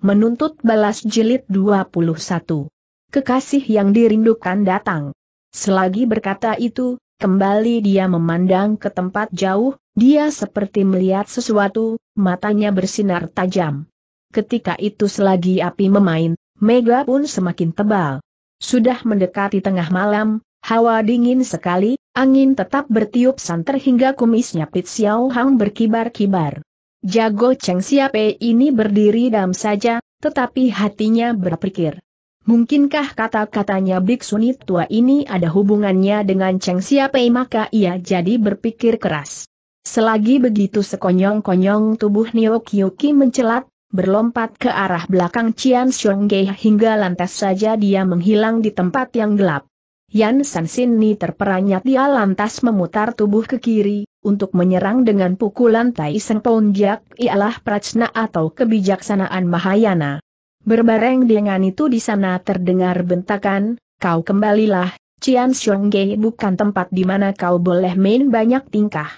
menuntut balas jilid 21. Kekasih yang dirindukan datang. Selagi berkata itu, kembali dia memandang ke tempat jauh, dia seperti melihat sesuatu, matanya bersinar tajam. Ketika itu selagi api memain, mega pun semakin tebal. Sudah mendekati tengah malam, hawa dingin sekali, angin tetap bertiup santer hingga kumisnya Pit Xiao Hang berkibar-kibar. Jago Cheng Siape ini berdiri dalam saja, tetapi hatinya berpikir. Mungkinkah kata-katanya biksunit tua ini ada hubungannya dengan Cheng Siape maka ia jadi berpikir keras. Selagi begitu sekonyong-konyong tubuh Nio Kiyuki mencelat, berlompat ke arah belakang Cian Xiongge hingga lantas saja dia menghilang di tempat yang gelap. Yan San Sin Ni terperanyat dia lantas memutar tubuh ke kiri, untuk menyerang dengan pukulan Tai Seng Ponjak ialah prajna atau kebijaksanaan Mahayana. Berbareng dengan itu di sana terdengar bentakan, kau kembalilah, Cian Xiongge bukan tempat di mana kau boleh main banyak tingkah.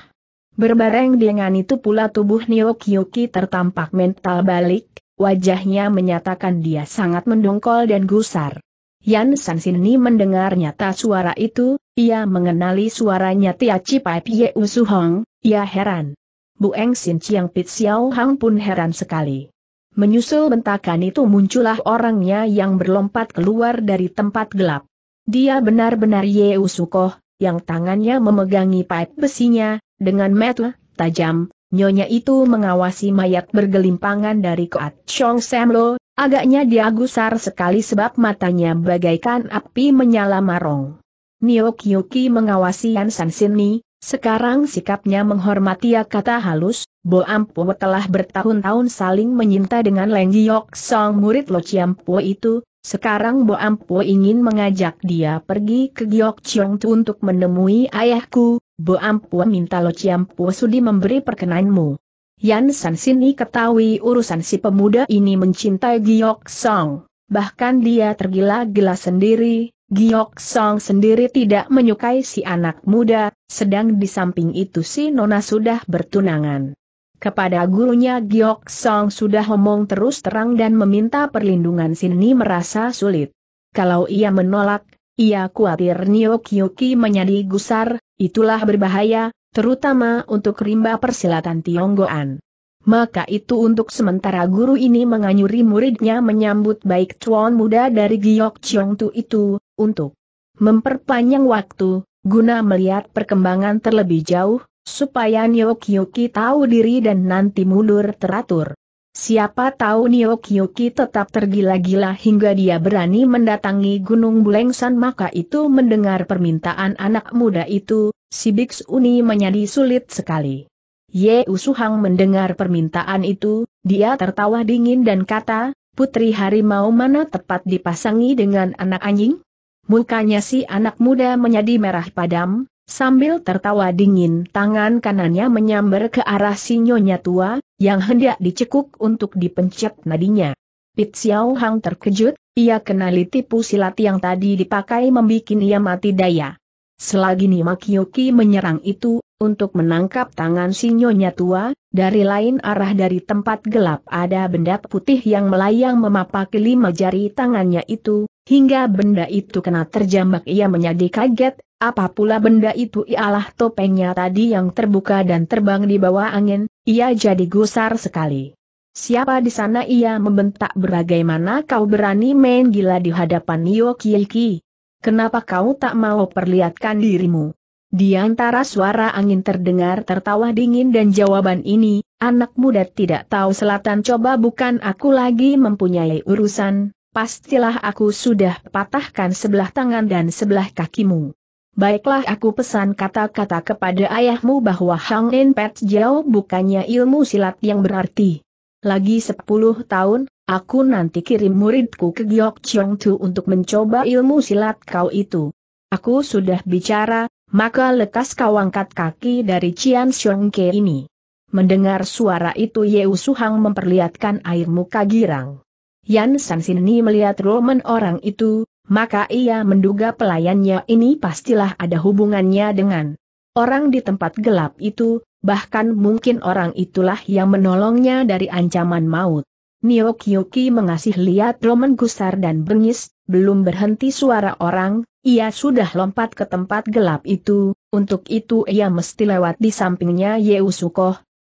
Berbareng dengan itu pula tubuh Kyuki tertampak mental balik, wajahnya menyatakan dia sangat mendongkol dan gusar. Yan San Sini mendengar nyata suara itu, ia mengenali suaranya Tia Cipai Pie Usu Hong, ia heran. Bu Eng Sin Chiang Pit Xiao Hang pun heran sekali. Menyusul bentakan itu muncullah orangnya yang berlompat keluar dari tempat gelap. Dia benar-benar Ye Sukoh, yang tangannya memegangi paip besinya, dengan metu, tajam, nyonya itu mengawasi mayat bergelimpangan dari Koat Chong Sam Lo. Agaknya dia gusar sekali sebab matanya bagaikan api menyala marong. Kyuki mengawasi Yansan Sini, sekarang sikapnya menghormati ya kata halus, Bo Ampo telah bertahun-tahun saling menyinta dengan Leng Giok Song murid Lo Chiampo itu, sekarang Bo Ampo ingin mengajak dia pergi ke Giok Chiong untuk menemui ayahku, Bo Ampo minta Lo Chiampo sudi memberi perkenanmu. Yan San Sini ketahui urusan si pemuda ini mencintai Giok Song. Bahkan dia tergila-gila sendiri, Giok Song sendiri tidak menyukai si anak muda, sedang di samping itu si Nona sudah bertunangan. Kepada gurunya Giok Song sudah omong terus terang dan meminta perlindungan Sini merasa sulit. Kalau ia menolak, ia khawatir Nio Kyuki menjadi gusar, itulah berbahaya, terutama untuk rimba persilatan Tionggoan. Maka itu untuk sementara guru ini menganyuri muridnya menyambut baik cuan muda dari Giok Chiong Tu itu, untuk memperpanjang waktu, guna melihat perkembangan terlebih jauh, supaya yuki tahu diri dan nanti mundur teratur. Siapa tahu yuki tetap tergila-gila hingga dia berani mendatangi Gunung Bulengsan maka itu mendengar permintaan anak muda itu, si Uni menjadi sulit sekali. Ye Usuhang mendengar permintaan itu, dia tertawa dingin dan kata, Putri harimau mana tepat dipasangi dengan anak anjing? Mukanya si anak muda menjadi merah padam, sambil tertawa dingin tangan kanannya menyambar ke arah si nyonya tua, yang hendak dicekuk untuk dipencet nadinya. Pit Xiao Hang terkejut, ia kenali tipu silat yang tadi dipakai membuat ia mati daya. Selagi Nimakyoki menyerang itu, untuk menangkap tangan si nyonya tua, dari lain arah dari tempat gelap ada benda putih yang melayang memapaki lima jari tangannya itu, hingga benda itu kena terjambak ia menjadi kaget, apa pula benda itu ialah topengnya tadi yang terbuka dan terbang di bawah angin, ia jadi gusar sekali. Siapa di sana ia membentak bagaimana kau berani main gila di hadapan Nyokieki, Kenapa kau tak mau perlihatkan dirimu? Di antara suara angin terdengar tertawa dingin dan jawaban ini, anak muda tidak tahu selatan coba bukan aku lagi mempunyai urusan, pastilah aku sudah patahkan sebelah tangan dan sebelah kakimu. Baiklah aku pesan kata-kata kepada ayahmu bahwa Hang In Pet bukannya ilmu silat yang berarti. Lagi sepuluh tahun, Aku nanti kirim muridku ke Giok Chong Tu untuk mencoba ilmu silat kau itu. Aku sudah bicara, maka lekas kau angkat kaki dari Cian Xiong Ke ini. Mendengar suara itu Yeu Suhang memperlihatkan air muka girang. Yan San Sini melihat roman orang itu, maka ia menduga pelayannya ini pastilah ada hubungannya dengan orang di tempat gelap itu, bahkan mungkin orang itulah yang menolongnya dari ancaman maut. Nio Kyuki mengasih lihat Roman gusar dan bengis, belum berhenti suara orang, ia sudah lompat ke tempat gelap itu, untuk itu ia mesti lewat di sampingnya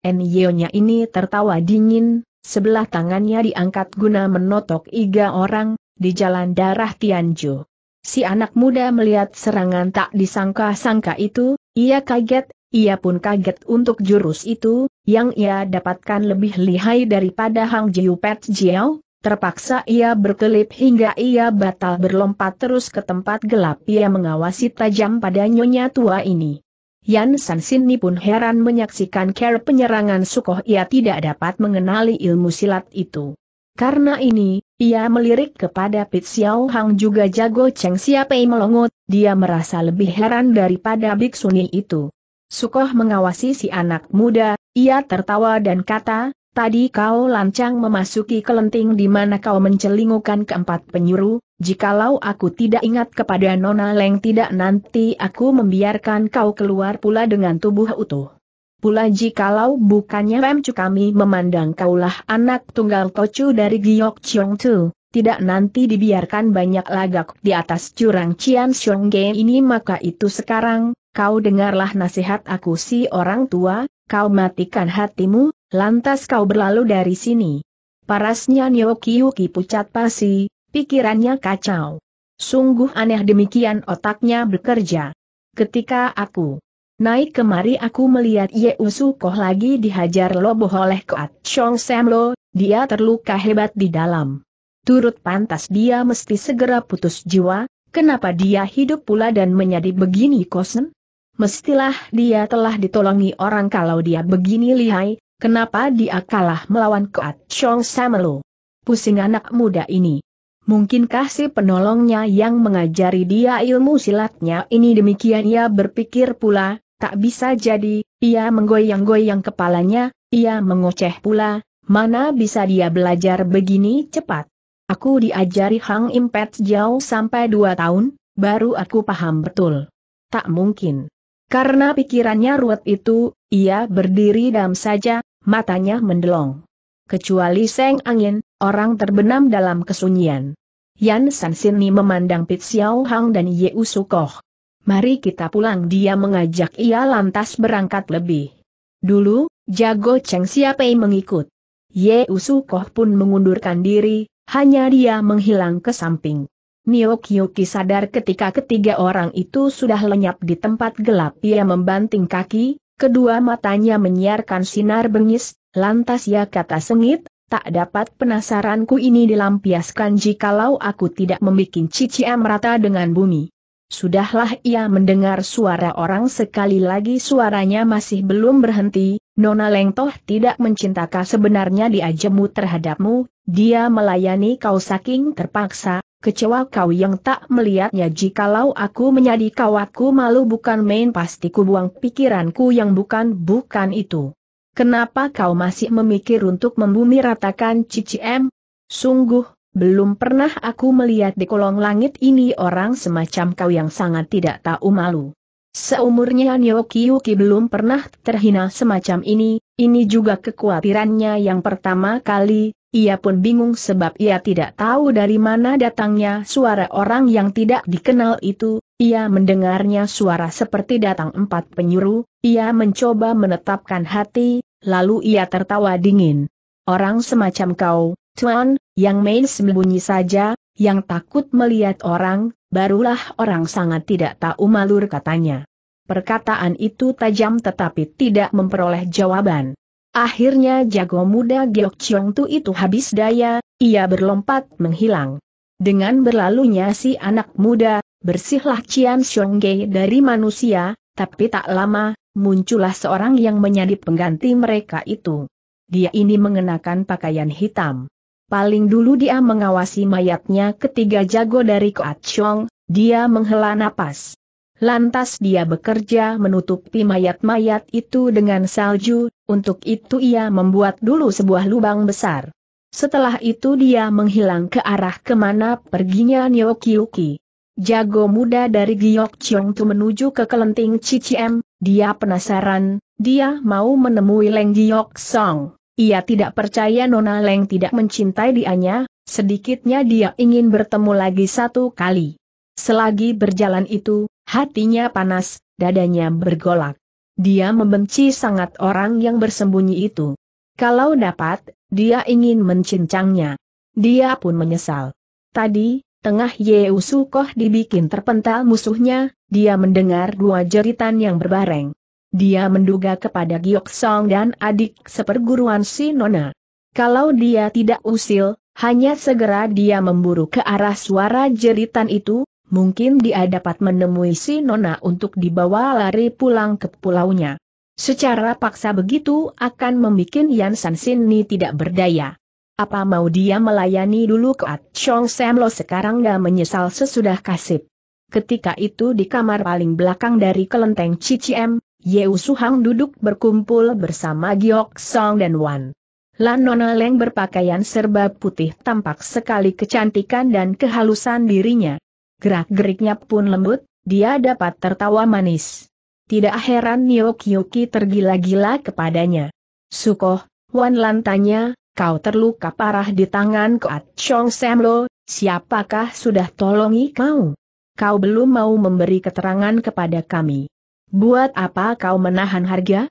Nio-nya ini tertawa dingin, sebelah tangannya diangkat guna menotok iga orang, di jalan darah Tianjo. Si anak muda melihat serangan tak disangka-sangka itu, ia kaget, ia pun kaget untuk jurus itu, yang ia dapatkan lebih lihai daripada Hang Jiu Pet Jiao, terpaksa ia berkelip hingga ia batal berlompat terus ke tempat gelap ia mengawasi tajam pada nyonya tua ini. Yan San Sini pun heran menyaksikan care penyerangan Sukoh ia tidak dapat mengenali ilmu silat itu. Karena ini, ia melirik kepada Pit Xiao Hang juga jago Cheng Siapai melongot, dia merasa lebih heran daripada Biksuni itu. Sukoh mengawasi si anak muda, ia tertawa dan kata, tadi kau lancang memasuki kelenting di mana kau mencelingukan keempat penyuruh, jikalau aku tidak ingat kepada Nona Leng tidak nanti aku membiarkan kau keluar pula dengan tubuh utuh. Pula jikalau bukannya Remcu kami memandang kaulah anak tunggal Tocu dari Giyok Chiong Tu, tidak nanti dibiarkan banyak lagak di atas curang Cian Xiongge ini maka itu sekarang, kau dengarlah nasihat aku si orang tua, kau matikan hatimu, lantas kau berlalu dari sini. Parasnya Nio Kiyuki pucat pasi, pikirannya kacau. Sungguh aneh demikian otaknya bekerja. Ketika aku naik kemari aku melihat Ye koh lagi dihajar loboh oleh Koat Chong lo, dia terluka hebat di dalam turut pantas dia mesti segera putus jiwa, kenapa dia hidup pula dan menjadi begini kosen? Mestilah dia telah ditolongi orang kalau dia begini lihai, kenapa dia kalah melawan Koat Chong Samelo? Pusing anak muda ini. Mungkinkah si penolongnya yang mengajari dia ilmu silatnya ini demikian ia berpikir pula, tak bisa jadi, ia menggoyang-goyang kepalanya, ia mengoceh pula, mana bisa dia belajar begini cepat. Aku diajari Hang Impet jauh sampai dua tahun, baru aku paham betul. Tak mungkin. Karena pikirannya ruwet itu, ia berdiri dam saja, matanya mendelong. Kecuali seng angin, orang terbenam dalam kesunyian. Yan San Sansini memandang Pit Xiao Hang dan Ye Usukoh. Mari kita pulang dia mengajak ia lantas berangkat lebih. Dulu, Jago Cheng Siapei mengikut. Ye Usukoh pun mengundurkan diri, hanya dia menghilang ke samping. Niokyuki sadar ketika ketiga orang itu sudah lenyap di tempat gelap ia membanting kaki, kedua matanya menyiarkan sinar bengis, lantas ia kata sengit, tak dapat penasaranku ini dilampiaskan jikalau aku tidak membuat cici merata dengan bumi. Sudahlah ia mendengar suara orang sekali lagi suaranya masih belum berhenti, Nona Lengtoh tidak mencintakah sebenarnya dia terhadapmu, dia melayani kau saking terpaksa, kecewa kau yang tak melihatnya jikalau aku menjadi kau aku malu bukan main pasti ku buang pikiranku yang bukan-bukan itu. Kenapa kau masih memikir untuk membumi ratakan Cici M? Sungguh, belum pernah aku melihat di kolong langit ini orang semacam kau yang sangat tidak tahu malu. Seumurnya Kiyuki belum pernah terhina semacam ini, ini juga kekhawatirannya yang pertama kali, ia pun bingung sebab ia tidak tahu dari mana datangnya suara orang yang tidak dikenal itu, ia mendengarnya suara seperti datang empat penyuruh, ia mencoba menetapkan hati, lalu ia tertawa dingin. Orang semacam kau, Tuan, yang main sembunyi saja, yang takut melihat orang, barulah orang sangat tidak tahu malur katanya. Perkataan itu tajam tetapi tidak memperoleh jawaban. Akhirnya jago muda Giok Chiong Tu itu habis daya, ia berlompat menghilang. Dengan berlalunya si anak muda, bersihlah Cian Xiongge dari manusia, tapi tak lama, muncullah seorang yang menjadi pengganti mereka itu. Dia ini mengenakan pakaian hitam. Paling dulu dia mengawasi mayatnya ketiga jago dari Koat Chong, dia menghela napas. Lantas dia bekerja menutupi mayat-mayat itu dengan salju, untuk itu ia membuat dulu sebuah lubang besar. Setelah itu dia menghilang ke arah kemana perginya Nyokyuki. Jago muda dari Giok Chong Tu menuju ke kelenting CCM. dia penasaran, dia mau menemui Leng Giok Song. Ia tidak percaya Nona Leng tidak mencintai dianya, sedikitnya dia ingin bertemu lagi satu kali. Selagi berjalan itu, hatinya panas, dadanya bergolak. Dia membenci sangat orang yang bersembunyi itu. Kalau dapat, dia ingin mencincangnya. Dia pun menyesal. Tadi, tengah Yeusukoh dibikin terpental musuhnya, dia mendengar dua jeritan yang berbareng. Dia menduga kepada Giok Song dan adik seperguruan si Nona. Kalau dia tidak usil, hanya segera dia memburu ke arah suara jeritan itu, mungkin dia dapat menemui si Nona untuk dibawa lari pulang ke pulaunya. Secara paksa begitu akan membuat Yan San Sini tidak berdaya. Apa mau dia melayani dulu ke At Chong Sam Lo sekarang gak menyesal sesudah kasip. Ketika itu di kamar paling belakang dari kelenteng CCM, Yeu Suhang duduk berkumpul bersama Giok Song dan Wan. Lan Nona Leng berpakaian serba putih tampak sekali kecantikan dan kehalusan dirinya. Gerak-geriknya pun lembut, dia dapat tertawa manis. Tidak heran Niok Yuki tergila-gila kepadanya. Sukoh, Wan Lan tanya, kau terluka parah di tangan Kuat Chong Samlo, siapakah sudah tolongi kau? Kau belum mau memberi keterangan kepada kami. Buat apa kau menahan harga?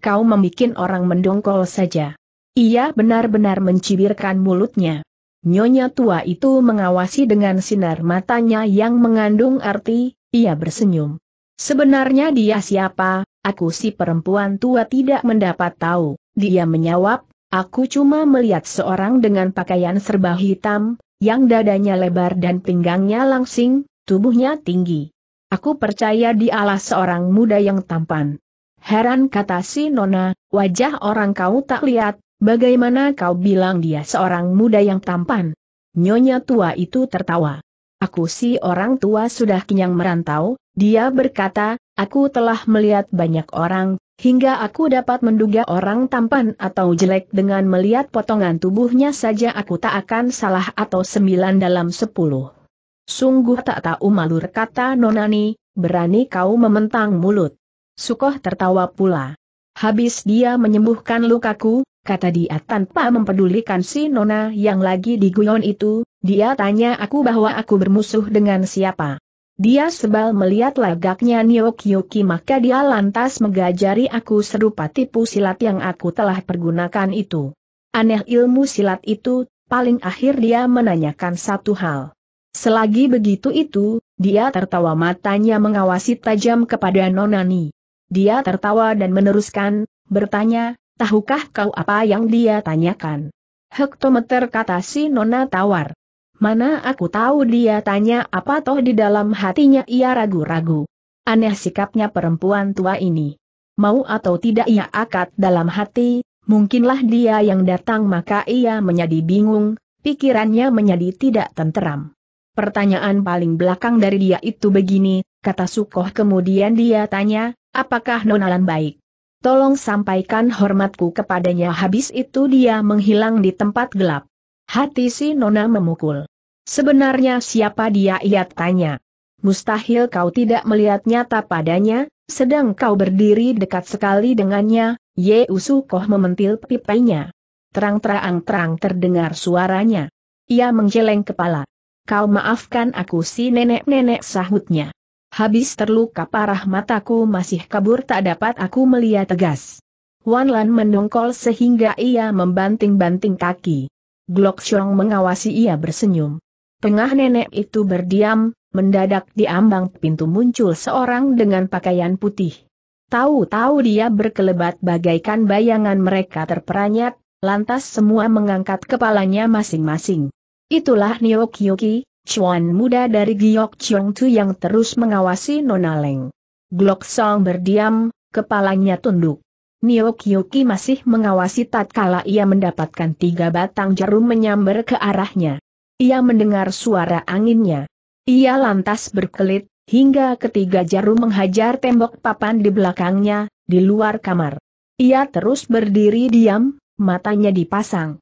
Kau membuat orang mendongkol saja. Ia benar-benar mencibirkan mulutnya. Nyonya tua itu mengawasi dengan sinar matanya yang mengandung arti, ia bersenyum. Sebenarnya dia siapa, aku si perempuan tua tidak mendapat tahu, dia menjawab, aku cuma melihat seorang dengan pakaian serba hitam, yang dadanya lebar dan pinggangnya langsing, tubuhnya tinggi. Aku percaya dialah seorang muda yang tampan. Heran kata si Nona, wajah orang kau tak lihat, bagaimana kau bilang dia seorang muda yang tampan? Nyonya tua itu tertawa. Aku si orang tua sudah kenyang merantau, dia berkata, aku telah melihat banyak orang, hingga aku dapat menduga orang tampan atau jelek dengan melihat potongan tubuhnya saja aku tak akan salah atau sembilan dalam sepuluh. Sungguh tak tahu malu kata Nonani, berani kau mementang mulut. Sukoh tertawa pula. Habis dia menyembuhkan lukaku, kata dia tanpa mempedulikan si Nona yang lagi diguyon itu, dia tanya aku bahwa aku bermusuh dengan siapa. Dia sebal melihat lagaknya Nyokyuki maka dia lantas mengajari aku serupa tipu silat yang aku telah pergunakan itu. Aneh ilmu silat itu, paling akhir dia menanyakan satu hal. Selagi begitu itu, dia tertawa matanya mengawasi tajam kepada Nonani. Dia tertawa dan meneruskan, bertanya, tahukah kau apa yang dia tanyakan? Hektometer kata si Nona tawar. Mana aku tahu dia tanya apa toh di dalam hatinya ia ragu-ragu. Aneh sikapnya perempuan tua ini. Mau atau tidak ia akad dalam hati, mungkinlah dia yang datang maka ia menjadi bingung, pikirannya menjadi tidak tenteram. Pertanyaan paling belakang dari dia itu begini, kata Sukoh kemudian dia tanya, apakah Nonalan baik? Tolong sampaikan hormatku kepadanya habis itu dia menghilang di tempat gelap. Hati si Nona memukul. Sebenarnya siapa dia ia tanya. Mustahil kau tidak melihat nyata padanya, sedang kau berdiri dekat sekali dengannya, Ye Usukoh mementil pipainya. Terang-terang terang terdengar suaranya. Ia menggeleng kepala. Kau maafkan aku si nenek-nenek sahutnya. Habis terluka parah mataku masih kabur tak dapat aku melihat tegas. Wan Lan mendongkol sehingga ia membanting-banting kaki. Glock Chong mengawasi ia bersenyum. Tengah nenek itu berdiam, mendadak di ambang pintu muncul seorang dengan pakaian putih. Tahu-tahu dia berkelebat bagaikan bayangan mereka terperanyat, lantas semua mengangkat kepalanya masing-masing. Itulah Nio Kyuki, cuan muda dari Giok Chong Tu yang terus mengawasi Nona Leng. Glock Song berdiam, kepalanya tunduk. Nio Kyuki masih mengawasi tatkala ia mendapatkan tiga batang jarum menyambar ke arahnya. Ia mendengar suara anginnya. Ia lantas berkelit, hingga ketiga jarum menghajar tembok papan di belakangnya, di luar kamar. Ia terus berdiri diam, matanya dipasang.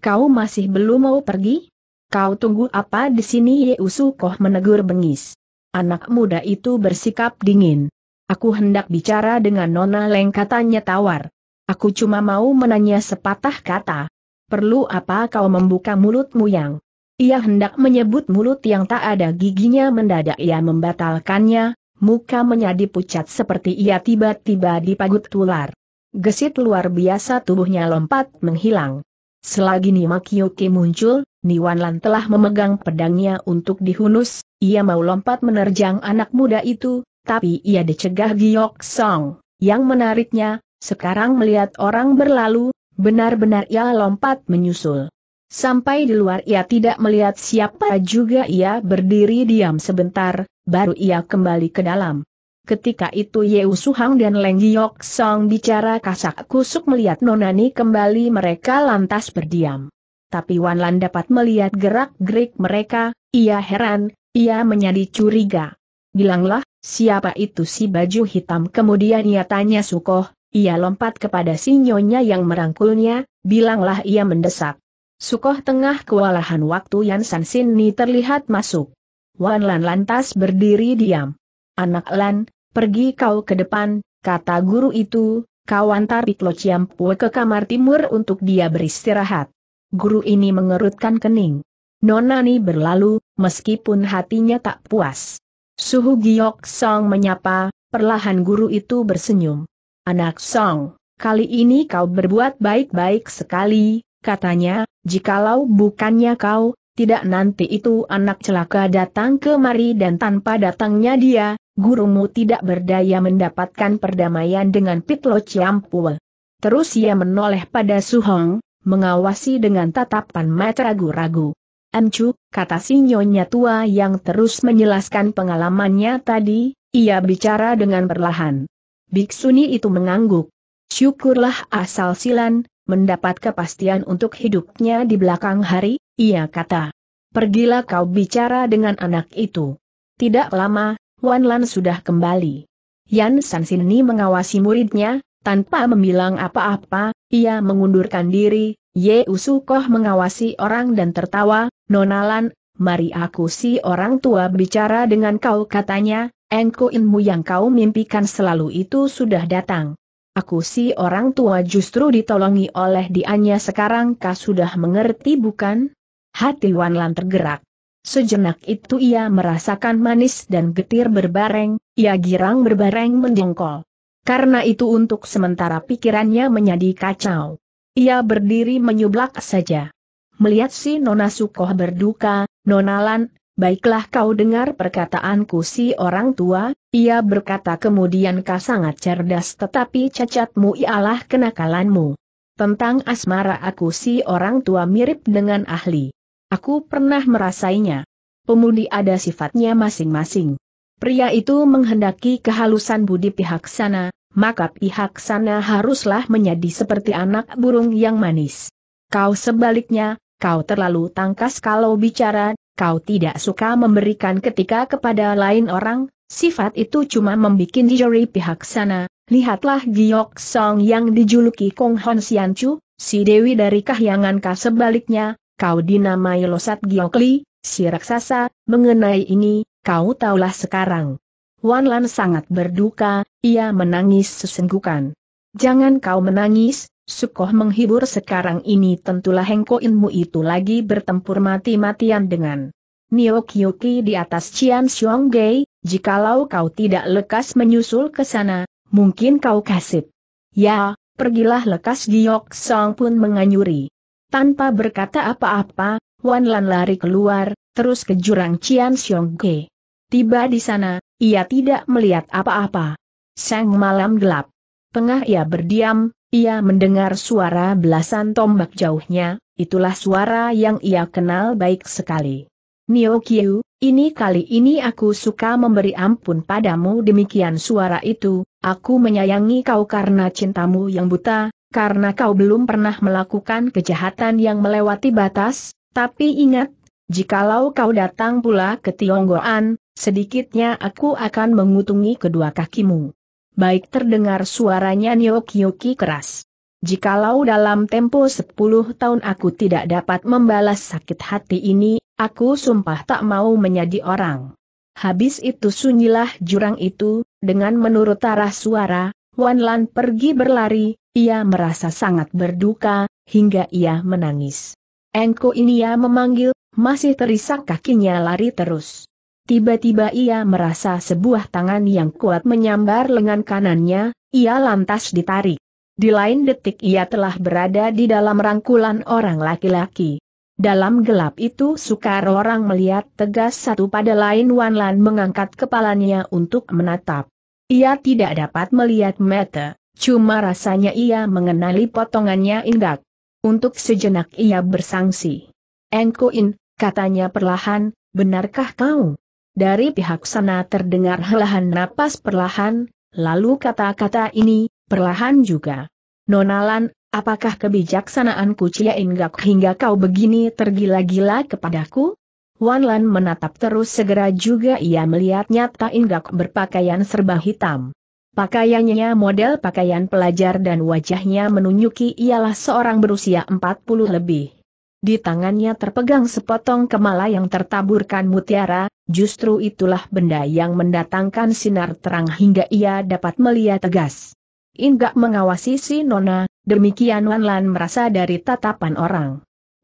Kau masih belum mau pergi? Kau tunggu apa di sini Ye Koh menegur bengis. Anak muda itu bersikap dingin. Aku hendak bicara dengan Nona Leng katanya tawar. Aku cuma mau menanya sepatah kata. Perlu apa kau membuka mulutmu yang... Ia hendak menyebut mulut yang tak ada giginya mendadak ia membatalkannya, muka menjadi pucat seperti ia tiba-tiba dipagut tular. Gesit luar biasa tubuhnya lompat menghilang. Selagi Nimakyuki muncul, Niwan telah memegang pedangnya untuk dihunus, ia mau lompat menerjang anak muda itu, tapi ia dicegah Giok Song. Yang menariknya, sekarang melihat orang berlalu, benar-benar ia lompat menyusul. Sampai di luar ia tidak melihat siapa juga ia berdiri diam sebentar, baru ia kembali ke dalam. Ketika itu Yeu Suhang dan Leng Giok Song bicara kasak kusuk melihat Nonani kembali mereka lantas berdiam tapi Wan Lan dapat melihat gerak-gerik mereka, ia heran, ia menjadi curiga. Bilanglah, siapa itu si baju hitam? Kemudian ia tanya Sukoh, ia lompat kepada si nyonya yang merangkulnya, bilanglah ia mendesak. Sukoh tengah kewalahan waktu Yan San Ni terlihat masuk. Wan Lan lantas berdiri diam. Anak Lan, pergi kau ke depan, kata guru itu, kau antar Piklo ciampu ke kamar timur untuk dia beristirahat. Guru ini mengerutkan kening. Nona Nonani berlalu, meskipun hatinya tak puas. Suhu Giok Song menyapa, perlahan guru itu bersenyum. Anak Song, kali ini kau berbuat baik-baik sekali, katanya, jikalau bukannya kau, tidak nanti itu anak celaka datang kemari dan tanpa datangnya dia, gurumu tidak berdaya mendapatkan perdamaian dengan Pitlo Ciampua. Terus ia menoleh pada Suhong, mengawasi dengan tatapan mata ragu-ragu. Ancu, kata si nyonya tua yang terus menjelaskan pengalamannya tadi, ia bicara dengan perlahan. Biksuni itu mengangguk. Syukurlah asal silan, mendapat kepastian untuk hidupnya di belakang hari, ia kata. Pergilah kau bicara dengan anak itu. Tidak lama, Wan Lan sudah kembali. Yan Sansini mengawasi muridnya, tanpa memilang apa-apa, ia mengundurkan diri, Ye Usukoh mengawasi orang dan tertawa, Nonalan, mari aku si orang tua bicara dengan kau katanya, engko ilmu yang kau mimpikan selalu itu sudah datang. Aku si orang tua justru ditolongi oleh dianya sekarang kau sudah mengerti bukan? Hati Wanlan tergerak. Sejenak itu ia merasakan manis dan getir berbareng, ia girang berbareng mendongkol. Karena itu untuk sementara pikirannya menjadi kacau. Ia berdiri menyublak saja. Melihat si Nona Sukoh berduka, nonalan, baiklah kau dengar perkataanku si orang tua, ia berkata kemudian kau sangat cerdas tetapi cacatmu ialah kenakalanmu. Tentang asmara aku si orang tua mirip dengan ahli. Aku pernah merasainya. Pemudi ada sifatnya masing-masing pria itu menghendaki kehalusan budi pihak sana, maka pihak sana haruslah menjadi seperti anak burung yang manis. Kau sebaliknya, kau terlalu tangkas kalau bicara, kau tidak suka memberikan ketika kepada lain orang, sifat itu cuma membuat dijeri pihak sana. Lihatlah Giok Song yang dijuluki Kong Hon Sian Chu, si Dewi dari Kahyangan Ka sebaliknya, kau dinamai Losat Giok Li, si raksasa, mengenai ini, Kau taulah sekarang. Wan Lan sangat berduka, ia menangis sesenggukan. Jangan kau menangis, Sukoh menghibur sekarang ini tentulah Hengko Inmu itu lagi bertempur mati-matian dengan Nio Kyuki di atas Cian Gei, jikalau kau tidak lekas menyusul ke sana, mungkin kau kasip. Ya, pergilah lekas Giok Song pun menganyuri. Tanpa berkata apa-apa, Wan Lan lari keluar, terus ke jurang Cian Siong Ke. Tiba di sana, ia tidak melihat apa-apa. Sang malam gelap. Tengah ia berdiam, ia mendengar suara belasan tombak jauhnya, itulah suara yang ia kenal baik sekali. Nio Kiu, ini kali ini aku suka memberi ampun padamu demikian suara itu, aku menyayangi kau karena cintamu yang buta, karena kau belum pernah melakukan kejahatan yang melewati batas, tapi ingat, Jikalau kau datang pula ke Tionggoan, sedikitnya aku akan mengutungi kedua kakimu. Baik terdengar suaranya nyoki keras. Jikalau dalam tempo 10 tahun aku tidak dapat membalas sakit hati ini, aku sumpah tak mau menjadi orang. Habis itu sunyilah jurang itu, dengan menurut arah suara, Wan Lan pergi berlari, ia merasa sangat berduka, hingga ia menangis. Engko ini ia ya memanggil, masih terisak kakinya lari terus. Tiba-tiba ia merasa sebuah tangan yang kuat menyambar lengan kanannya, ia lantas ditarik. Di lain detik ia telah berada di dalam rangkulan orang laki-laki. Dalam gelap itu sukar orang melihat tegas satu pada lain Wanlan mengangkat kepalanya untuk menatap. Ia tidak dapat melihat mata, cuma rasanya ia mengenali potongannya indak. Untuk sejenak ia bersangsi. Engkuin, katanya perlahan, benarkah kau? Dari pihak sana terdengar helahan napas perlahan, lalu kata-kata ini, perlahan juga. Nonalan, apakah kebijaksanaanku Cia Inggak hingga kau begini tergila-gila kepadaku? Wanlan menatap terus segera juga ia melihatnya tak Inggak berpakaian serba hitam. Pakaiannya model pakaian pelajar dan wajahnya menunjuki ialah seorang berusia 40 lebih. Di tangannya terpegang sepotong kemala yang tertaburkan mutiara, justru itulah benda yang mendatangkan sinar terang hingga ia dapat melihat tegas. Ingat mengawasi si Nona, demikian Wan Lan merasa dari tatapan orang.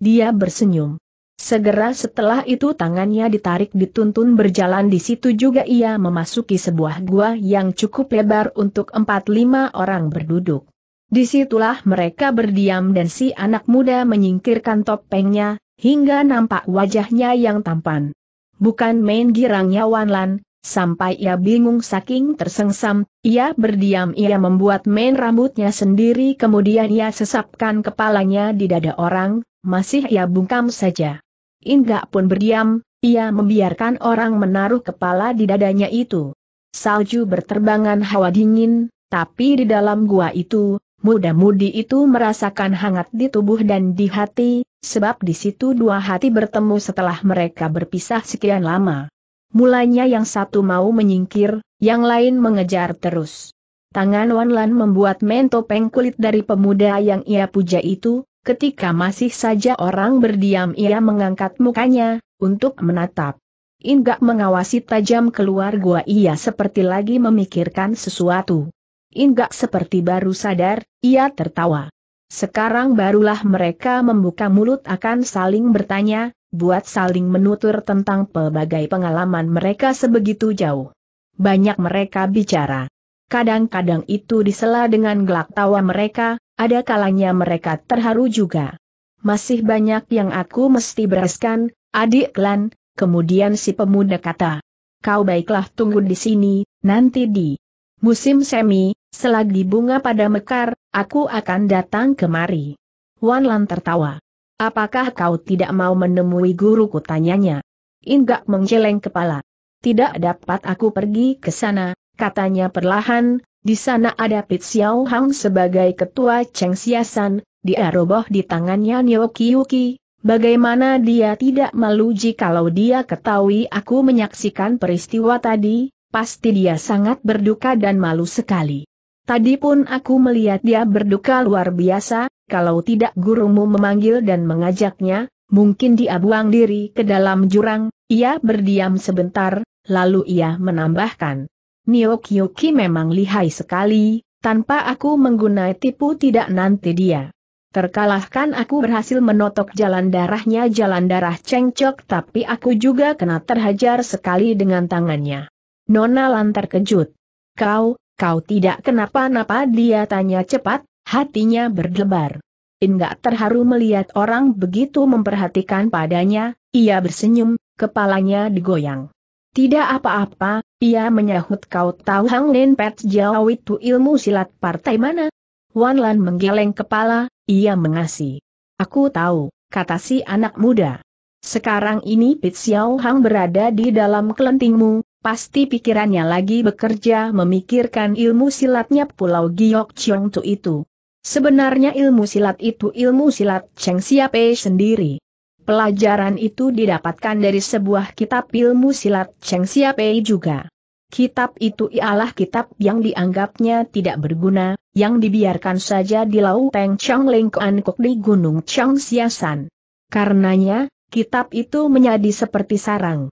Dia bersenyum. Segera setelah itu tangannya ditarik dituntun berjalan di situ juga ia memasuki sebuah gua yang cukup lebar untuk empat lima orang berduduk. Disitulah mereka berdiam dan si anak muda menyingkirkan topengnya, hingga nampak wajahnya yang tampan. Bukan main girangnya Wanlan, sampai ia bingung saking tersengsam, ia berdiam ia membuat main rambutnya sendiri kemudian ia sesapkan kepalanya di dada orang, masih ia bungkam saja. Inggak pun berdiam, ia membiarkan orang menaruh kepala di dadanya itu. Salju berterbangan hawa dingin, tapi di dalam gua itu, muda-mudi itu merasakan hangat di tubuh dan di hati, sebab di situ dua hati bertemu setelah mereka berpisah sekian lama. Mulanya yang satu mau menyingkir, yang lain mengejar terus. Tangan Wanlan membuat mentopeng kulit dari pemuda yang ia puja itu, ketika masih saja orang berdiam ia mengangkat mukanya, untuk menatap. Inggak mengawasi tajam keluar gua ia seperti lagi memikirkan sesuatu. Inggak seperti baru sadar, ia tertawa. Sekarang barulah mereka membuka mulut akan saling bertanya, buat saling menutur tentang pelbagai pengalaman mereka sebegitu jauh. Banyak mereka bicara. Kadang-kadang itu disela dengan gelak tawa mereka, ada kalanya mereka terharu juga. Masih banyak yang aku mesti bereskan, adik klan, kemudian si pemuda kata. Kau baiklah tunggu di sini, nanti di musim semi, Selagi bunga pada mekar, aku akan datang kemari. Wan Lan tertawa. Apakah kau tidak mau menemui guruku tanyanya? Inggak menggeleng kepala. Tidak dapat aku pergi ke sana, katanya perlahan, di sana ada Pit Xiao Hang sebagai ketua Cheng Siasan, dia roboh di tangannya Nyo Kiyuki, bagaimana dia tidak malu jikalau dia ketahui aku menyaksikan peristiwa tadi, pasti dia sangat berduka dan malu sekali. Tadi pun aku melihat dia berduka luar biasa, kalau tidak gurumu memanggil dan mengajaknya, mungkin dia buang diri ke dalam jurang, ia berdiam sebentar, lalu ia menambahkan. Niokyuki memang lihai sekali, tanpa aku menggunai tipu tidak nanti dia. Terkalahkan aku berhasil menotok jalan darahnya jalan darah cengcok tapi aku juga kena terhajar sekali dengan tangannya. Nona lantar kejut. Kau, Kau tidak kenapa-napa dia tanya cepat, hatinya berdebar. Enggak terharu melihat orang begitu memperhatikan padanya, ia bersenyum, kepalanya digoyang. Tidak apa-apa, ia menyahut kau tahu Hang Lin Pet Jiao itu ilmu silat partai mana? Wan Lan menggeleng kepala, ia mengasi. Aku tahu, kata si anak muda. Sekarang ini Pit Xiao Hang berada di dalam kelentingmu, Pasti pikirannya lagi bekerja memikirkan ilmu silatnya Pulau Giok Chiong Tu itu. Sebenarnya ilmu silat itu ilmu silat Cheng Siape sendiri. Pelajaran itu didapatkan dari sebuah kitab ilmu silat Cheng Siape juga. Kitab itu ialah kitab yang dianggapnya tidak berguna, yang dibiarkan saja di Lauteng Chong Lingkuan Kok di Gunung Chong Siasan. Karenanya, kitab itu menjadi seperti sarang.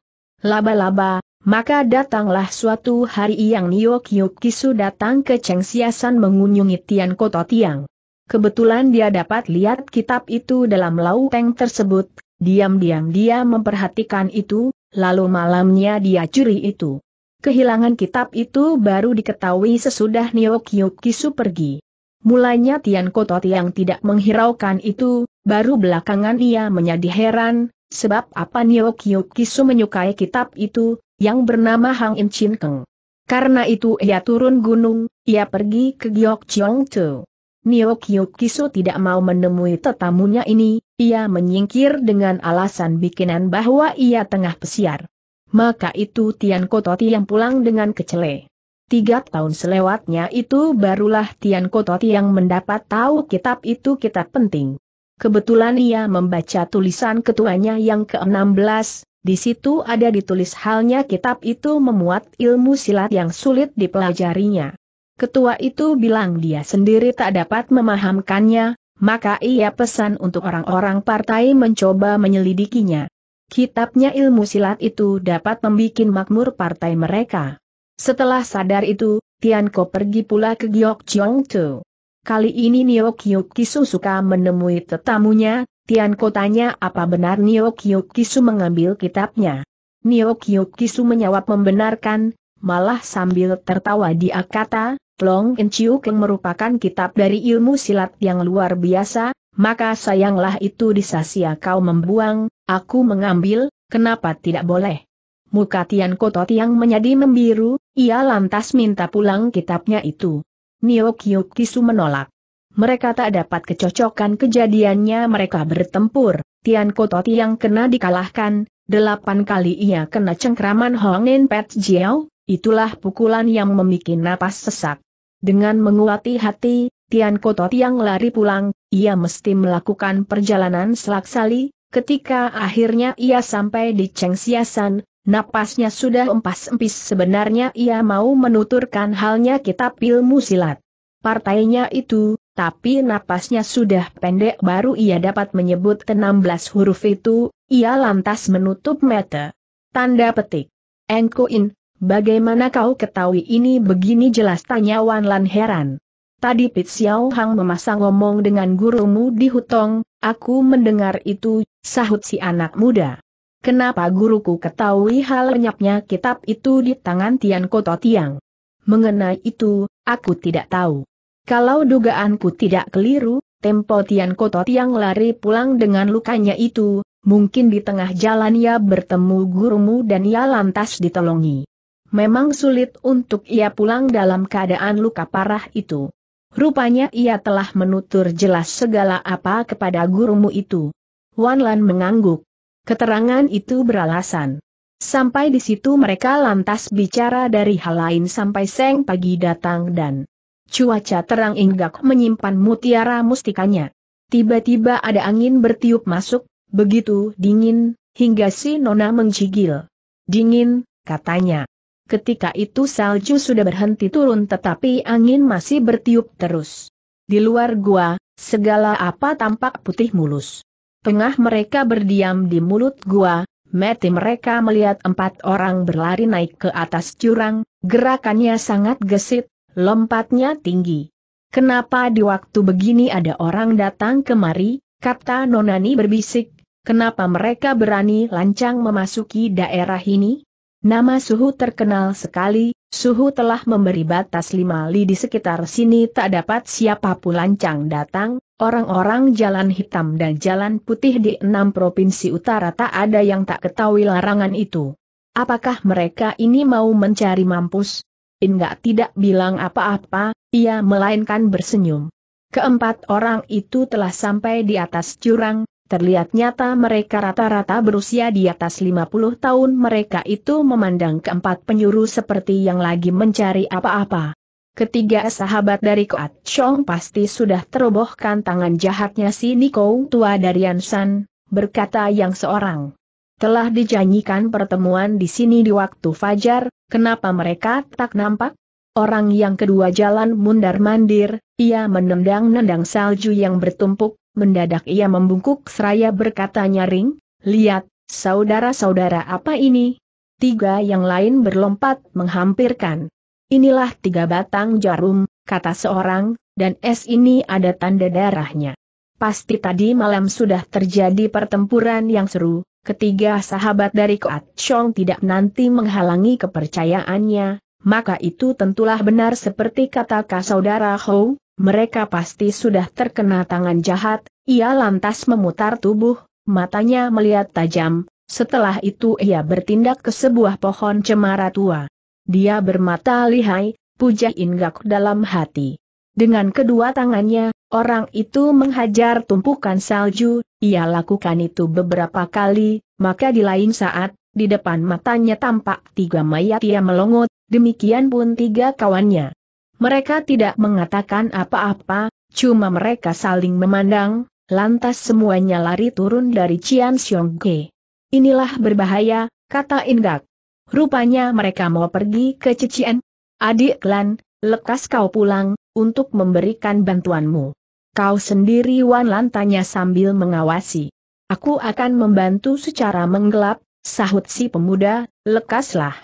Laba-laba, maka datanglah suatu hari yang Nio Kisu datang ke Chengsiasan mengunjungi Tian Koto Tiang. Kebetulan dia dapat lihat kitab itu dalam lauteng tersebut, diam-diam dia memperhatikan itu, lalu malamnya dia curi itu. Kehilangan kitab itu baru diketahui sesudah Nio Kisu pergi. Mulanya Tian Koto Tiang tidak menghiraukan itu, baru belakangan ia menjadi heran, sebab apa Nio Kisu menyukai kitab itu, yang bernama Hang Im Chin Keng. Karena itu ia turun gunung, ia pergi ke Giok Chiong Tu. Niok Yuk Kiso tidak mau menemui tetamunya ini, ia menyingkir dengan alasan bikinan bahwa ia tengah pesiar. Maka itu Tian Kototi yang pulang dengan kecele. Tiga tahun selewatnya itu barulah Tian Kototi yang mendapat tahu kitab itu kitab penting. Kebetulan ia membaca tulisan ketuanya yang ke-16, di situ ada ditulis halnya kitab itu memuat ilmu silat yang sulit dipelajarinya. Ketua itu bilang dia sendiri tak dapat memahamkannya, maka ia pesan untuk orang-orang partai mencoba menyelidikinya. Kitabnya ilmu silat itu dapat membuat makmur partai mereka. Setelah sadar itu, Tianko pergi pula ke Giok Tu. Kali ini Nio Neo Kisu suka menemui tetamunya, Tianko tanya apa benar Nio Kisu mengambil kitabnya. Nio Kisu menjawab membenarkan, malah sambil tertawa dia kata, Long Chiu Keng merupakan kitab dari ilmu silat yang luar biasa, maka sayanglah itu disasia kau membuang, aku mengambil, kenapa tidak boleh? Muka Tian Kotot yang menjadi membiru, ia lantas minta pulang kitabnya itu. Nio Kisu menolak. Mereka tak dapat kecocokan kejadiannya mereka bertempur, Tian Kototi yang kena dikalahkan, delapan kali ia kena cengkraman Hongen Pet Jiao, itulah pukulan yang memikin napas sesak. Dengan menguati hati, Tian Kototi yang lari pulang, ia mesti melakukan perjalanan selaksali, ketika akhirnya ia sampai di Cheng Siasan Napasnya sudah empas-empis sebenarnya ia mau menuturkan halnya kitab ilmu silat. Partainya itu, tapi napasnya sudah pendek baru ia dapat menyebut ke-16 huruf itu, ia lantas menutup mata. Tanda petik. Engkuin, bagaimana kau ketahui ini begini jelas tanya Wan Lan heran. Tadi Pit Xiao Hang memasang ngomong dengan gurumu di Hutong, aku mendengar itu, sahut si anak muda. Kenapa guruku ketahui hal lenyapnya kitab itu di tangan Tian Koto Tiang? Mengenai itu, aku tidak tahu. Kalau dugaanku tidak keliru, Tempo Tian Koto Tiang lari pulang dengan lukanya itu, mungkin di tengah jalan ia bertemu gurumu dan ia lantas ditolongi. Memang sulit untuk ia pulang dalam keadaan luka parah itu. Rupanya ia telah menutur jelas segala apa kepada gurumu itu. Wan Lan mengangguk. Keterangan itu beralasan. Sampai di situ mereka lantas bicara dari hal lain sampai seng pagi datang dan Cuaca terang Inggak menyimpan mutiara mustikanya. Tiba-tiba ada angin bertiup masuk, begitu dingin, hingga si Nona mengcigil. Dingin, katanya. Ketika itu salju sudah berhenti turun tetapi angin masih bertiup terus. Di luar gua, segala apa tampak putih mulus. Tengah mereka berdiam di mulut gua, mati mereka melihat empat orang berlari naik ke atas jurang, gerakannya sangat gesit, Lompatnya tinggi. Kenapa di waktu begini ada orang datang kemari, kata Nonani berbisik, kenapa mereka berani lancang memasuki daerah ini? Nama Suhu terkenal sekali, Suhu telah memberi batas lima li di sekitar sini tak dapat siapapun lancang datang, orang-orang jalan hitam dan jalan putih di enam provinsi utara tak ada yang tak ketahui larangan itu. Apakah mereka ini mau mencari mampus? Enggak tidak bilang apa-apa, ia melainkan bersenyum. Keempat orang itu telah sampai di atas curang. terlihat nyata mereka rata-rata berusia di atas 50 tahun mereka itu memandang keempat penyuruh seperti yang lagi mencari apa-apa. Ketiga sahabat dari Koat Chong pasti sudah terobohkan tangan jahatnya si Niko tua dari Ansan, berkata yang seorang. Telah dijanjikan pertemuan di sini di waktu fajar, Kenapa mereka tak nampak? Orang yang kedua jalan mundar-mandir, ia menendang-nendang salju yang bertumpuk, mendadak ia membungkuk seraya berkata nyaring, lihat, saudara-saudara apa ini? Tiga yang lain berlompat menghampirkan. Inilah tiga batang jarum, kata seorang, dan es ini ada tanda darahnya. Pasti tadi malam sudah terjadi pertempuran yang seru, ketiga sahabat dari Koat Chong tidak nanti menghalangi kepercayaannya, maka itu tentulah benar seperti kata saudara Hou, mereka pasti sudah terkena tangan jahat, ia lantas memutar tubuh, matanya melihat tajam, setelah itu ia bertindak ke sebuah pohon cemara tua. Dia bermata lihai, puja Ingak dalam hati. Dengan kedua tangannya, Orang itu menghajar tumpukan salju, ia lakukan itu beberapa kali, maka di lain saat, di depan matanya tampak tiga mayat ia melongot, demikian pun tiga kawannya. Mereka tidak mengatakan apa-apa, cuma mereka saling memandang, lantas semuanya lari turun dari Cian Xiongke. Inilah berbahaya, kata Indak. Rupanya mereka mau pergi ke Cicien. Adik Lan, lekas kau pulang, untuk memberikan bantuanmu. Kau sendiri Wan Lan tanya sambil mengawasi. Aku akan membantu secara menggelap, sahut si pemuda, lekaslah.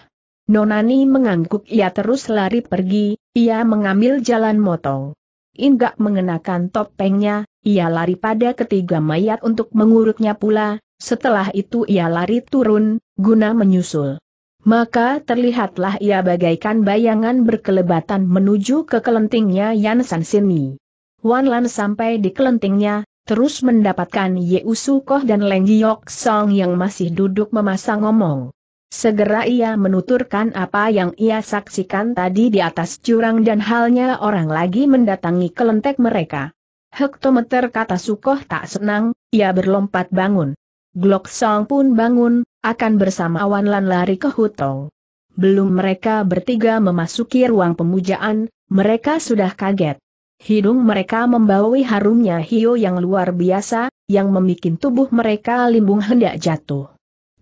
Nonani mengangguk ia terus lari pergi, ia mengambil jalan motong. Inggak mengenakan topengnya, ia lari pada ketiga mayat untuk mengurutnya pula, setelah itu ia lari turun, guna menyusul. Maka terlihatlah ia bagaikan bayangan berkelebatan menuju ke kelentingnya Yan San Sini. Wan Lan sampai di kelentingnya, terus mendapatkan Ye Usu Koh dan Leng Giok Song yang masih duduk memasang ngomong. Segera ia menuturkan apa yang ia saksikan tadi di atas jurang dan halnya orang lagi mendatangi kelentek mereka. Hektometer kata Sukoh tak senang, ia berlompat bangun. Glock Song pun bangun, akan bersama Wan Lan lari ke Hutong. Belum mereka bertiga memasuki ruang pemujaan, mereka sudah kaget. Hidung mereka membawahi harumnya hiu yang luar biasa, yang membuat tubuh mereka limbung hendak jatuh.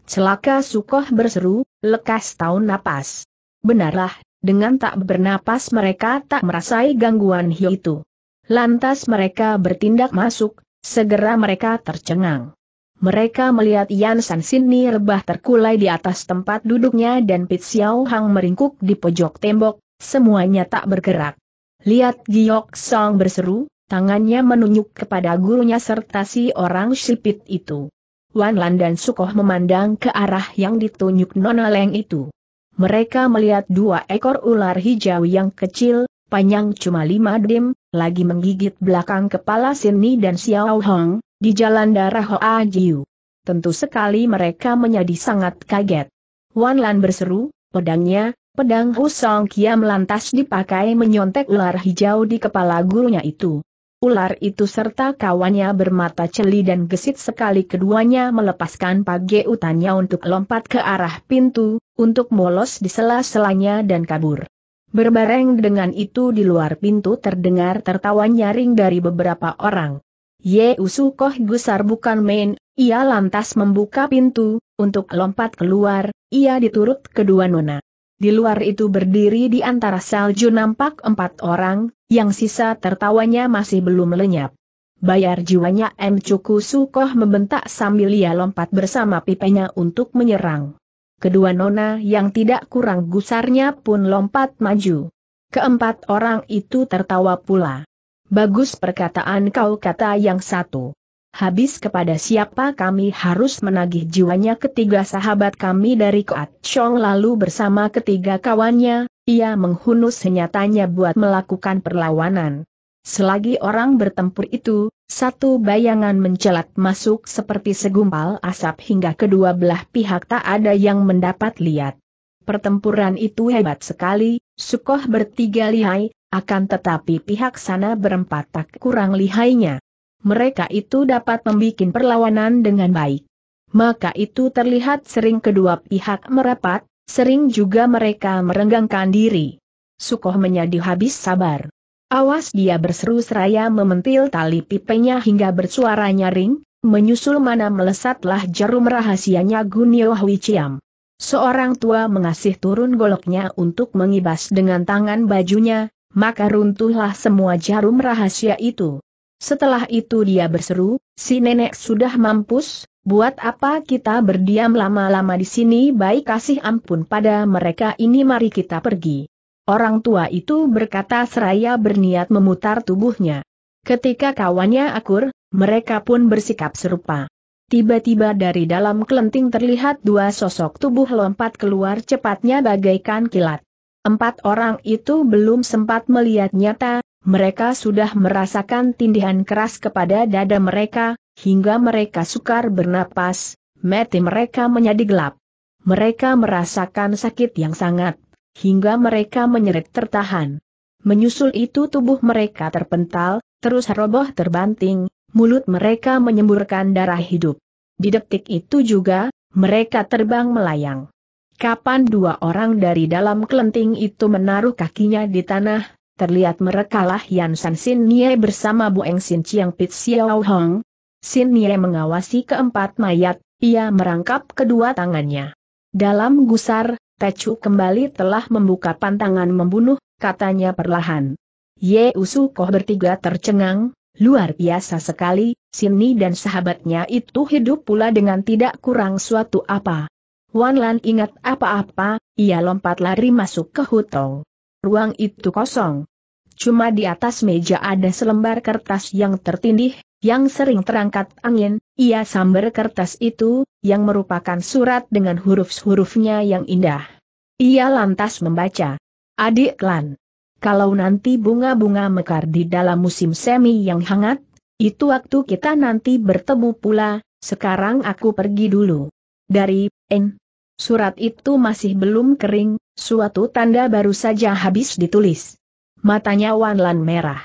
Celaka Sukoh berseru, lekas tahu napas. Benarlah, dengan tak bernapas mereka tak merasai gangguan hiu itu. Lantas mereka bertindak masuk, segera mereka tercengang. Mereka melihat Yan San Sini rebah terkulai di atas tempat duduknya dan Pit Xiao Hang meringkuk di pojok tembok, semuanya tak bergerak. Lihat Giok Song berseru, tangannya menunjuk kepada gurunya serta si orang sipit itu. Wan Lan dan Sukoh memandang ke arah yang ditunjuk Nona Leng itu. Mereka melihat dua ekor ular hijau yang kecil, panjang cuma lima dim, lagi menggigit belakang kepala Sini dan Xiao Hong, di jalan darah Hoa Jiu. Tentu sekali mereka menjadi sangat kaget. Wan Lan berseru, pedangnya, Pedang Husong Kiam lantas dipakai menyontek ular hijau di kepala gurunya itu. Ular itu serta kawannya bermata celi dan gesit sekali keduanya melepaskan pagi utannya untuk lompat ke arah pintu, untuk molos di sela-selanya dan kabur. Berbareng dengan itu di luar pintu terdengar tertawa nyaring dari beberapa orang. Ye usukoh Gusar bukan main, ia lantas membuka pintu, untuk lompat keluar, ia diturut kedua nona. Di luar itu berdiri di antara salju nampak empat orang, yang sisa tertawanya masih belum lenyap. Bayar jiwanya M. Cuku Sukoh membentak sambil ia lompat bersama pipenya untuk menyerang. Kedua nona yang tidak kurang gusarnya pun lompat maju. Keempat orang itu tertawa pula. Bagus perkataan kau kata yang satu habis kepada siapa kami harus menagih jiwanya ketiga sahabat kami dari Koat Chong lalu bersama ketiga kawannya, ia menghunus senyatanya buat melakukan perlawanan. Selagi orang bertempur itu, satu bayangan mencelat masuk seperti segumpal asap hingga kedua belah pihak tak ada yang mendapat lihat. Pertempuran itu hebat sekali, Sukoh bertiga lihai, akan tetapi pihak sana berempat tak kurang lihainya mereka itu dapat membuat perlawanan dengan baik. Maka itu terlihat sering kedua pihak merapat, sering juga mereka merenggangkan diri. Sukoh menjadi habis sabar. Awas dia berseru seraya mementil tali pipenya hingga bersuara nyaring, menyusul mana melesatlah jarum rahasianya Gunio Huichiam. Seorang tua mengasih turun goloknya untuk mengibas dengan tangan bajunya, maka runtuhlah semua jarum rahasia itu. Setelah itu dia berseru, si nenek sudah mampus, buat apa kita berdiam lama-lama di sini baik kasih ampun pada mereka ini mari kita pergi. Orang tua itu berkata seraya berniat memutar tubuhnya. Ketika kawannya akur, mereka pun bersikap serupa. Tiba-tiba dari dalam kelenting terlihat dua sosok tubuh lompat keluar cepatnya bagaikan kilat. Empat orang itu belum sempat melihat nyata, mereka sudah merasakan tindihan keras kepada dada mereka, hingga mereka sukar bernapas, mati mereka menjadi gelap. Mereka merasakan sakit yang sangat, hingga mereka menyeret tertahan. Menyusul itu tubuh mereka terpental, terus roboh terbanting, mulut mereka menyemburkan darah hidup. Di detik itu juga, mereka terbang melayang. Kapan dua orang dari dalam kelenting itu menaruh kakinya di tanah, terlihat merekalah Yan San Sin Nie bersama Bueng Sin Chiang Pit Xiao Hong. Sin Nie mengawasi keempat mayat, ia merangkap kedua tangannya. Dalam gusar, Tecu kembali telah membuka pantangan membunuh, katanya perlahan. Ye Usu Koh bertiga tercengang, luar biasa sekali, Sini dan sahabatnya itu hidup pula dengan tidak kurang suatu apa. Wan Lan ingat apa-apa, ia lompat lari masuk ke hutong. Ruang itu kosong. Cuma di atas meja ada selembar kertas yang tertindih, yang sering terangkat angin, ia sambar kertas itu, yang merupakan surat dengan huruf-hurufnya yang indah. Ia lantas membaca. Adik Lan. Kalau nanti bunga-bunga mekar di dalam musim semi yang hangat, itu waktu kita nanti bertemu pula, sekarang aku pergi dulu. Dari N. Surat itu masih belum kering, Suatu tanda baru saja habis ditulis. Matanya Wanlan merah.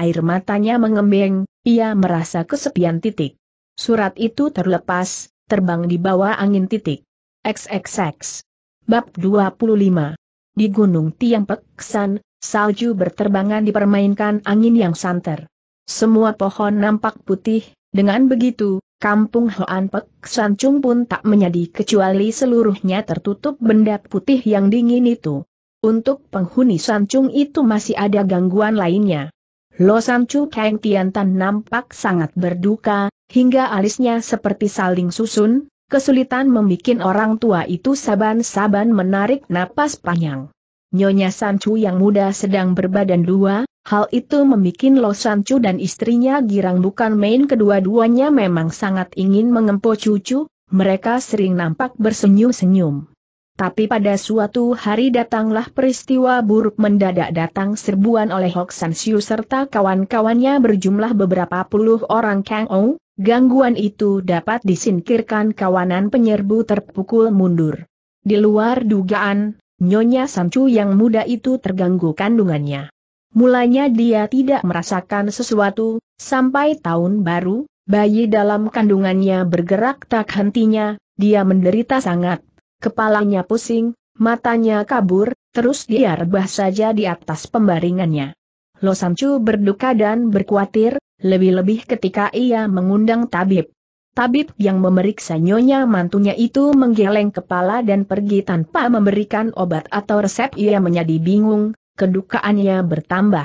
Air matanya mengembeng, ia merasa kesepian titik. Surat itu terlepas, terbang di bawah angin titik. XXX. Bab 25. Di Gunung Tiang Peksan, salju berterbangan dipermainkan angin yang santer. Semua pohon nampak putih, dengan begitu, Kampung Hoan Pek Chung pun tak menjadi kecuali seluruhnya tertutup benda putih yang dingin itu. Untuk penghuni Chung itu masih ada gangguan lainnya. Lo San Samcu Kang Tan nampak sangat berduka, hingga alisnya seperti saling susun, kesulitan membuat orang tua itu saban-saban menarik napas panjang. Nyonya Sancu yang muda sedang berbadan dua, hal itu membuat Lo Sancu dan istrinya girang bukan main kedua-duanya memang sangat ingin mengempo cucu, mereka sering nampak bersenyum-senyum. Tapi pada suatu hari datanglah peristiwa buruk mendadak datang serbuan oleh Hok San serta kawan-kawannya berjumlah beberapa puluh orang Kang Ou, gangguan itu dapat disingkirkan kawanan penyerbu terpukul mundur. Di luar dugaan, Nyonya Samcu yang muda itu terganggu kandungannya. Mulanya dia tidak merasakan sesuatu, sampai tahun baru, bayi dalam kandungannya bergerak tak hentinya, dia menderita sangat. Kepalanya pusing, matanya kabur, terus dia rebah saja di atas pembaringannya. Lo Sancu berduka dan berkuatir, lebih-lebih ketika ia mengundang tabib. Tabib yang memeriksa nyonya mantunya itu menggeleng kepala dan pergi tanpa memberikan obat atau resep ia menjadi bingung, kedukaannya bertambah.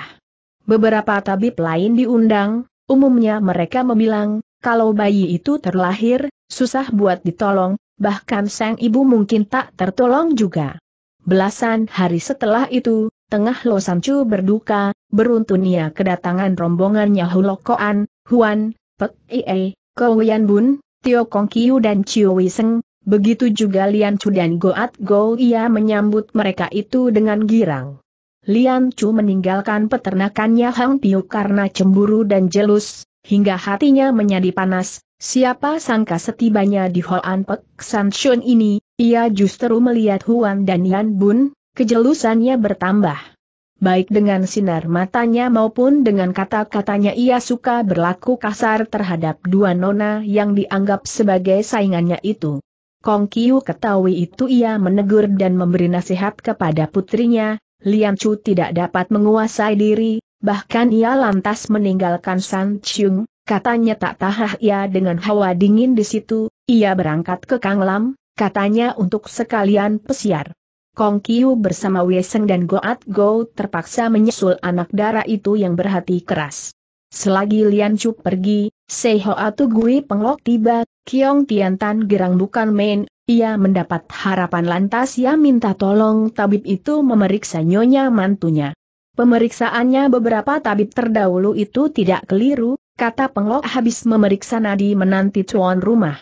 Beberapa tabib lain diundang, umumnya mereka memilang, kalau bayi itu terlahir, susah buat ditolong, bahkan sang ibu mungkin tak tertolong juga. Belasan hari setelah itu, tengah Lo Samcu berduka, beruntunnya kedatangan rombongannya Hulokoan, Huan, Pek Iei, Ko Wian Bun, Tio Kong Kiu dan Chiu Wiseng, begitu juga Lian Chu dan Goat Go ia menyambut mereka itu dengan girang. Lian Chu meninggalkan peternakannya Hang Piu karena cemburu dan jelus, hingga hatinya menjadi panas, siapa sangka setibanya di Hoan Pek San Shun ini, ia justru melihat Huan dan Yan Bun, kejelusannya bertambah baik dengan sinar matanya maupun dengan kata-katanya ia suka berlaku kasar terhadap dua nona yang dianggap sebagai saingannya itu. Kong Kiu ketahui itu ia menegur dan memberi nasihat kepada putrinya, Lian Chu tidak dapat menguasai diri, bahkan ia lantas meninggalkan San Chung, katanya tak tahah ia dengan hawa dingin di situ, ia berangkat ke Kang Lam, katanya untuk sekalian pesiar. Kong Kiu bersama Weseng dan Goat Go terpaksa menyusul anak darah itu yang berhati keras. Selagi Lian Chu pergi, Seho Atu Gui Penglok tiba, Kiong Tan gerang bukan main, ia mendapat harapan lantas ia minta tolong tabib itu memeriksa nyonya mantunya. Pemeriksaannya beberapa tabib terdahulu itu tidak keliru, kata Penglok habis memeriksa nadi menanti tuan rumah.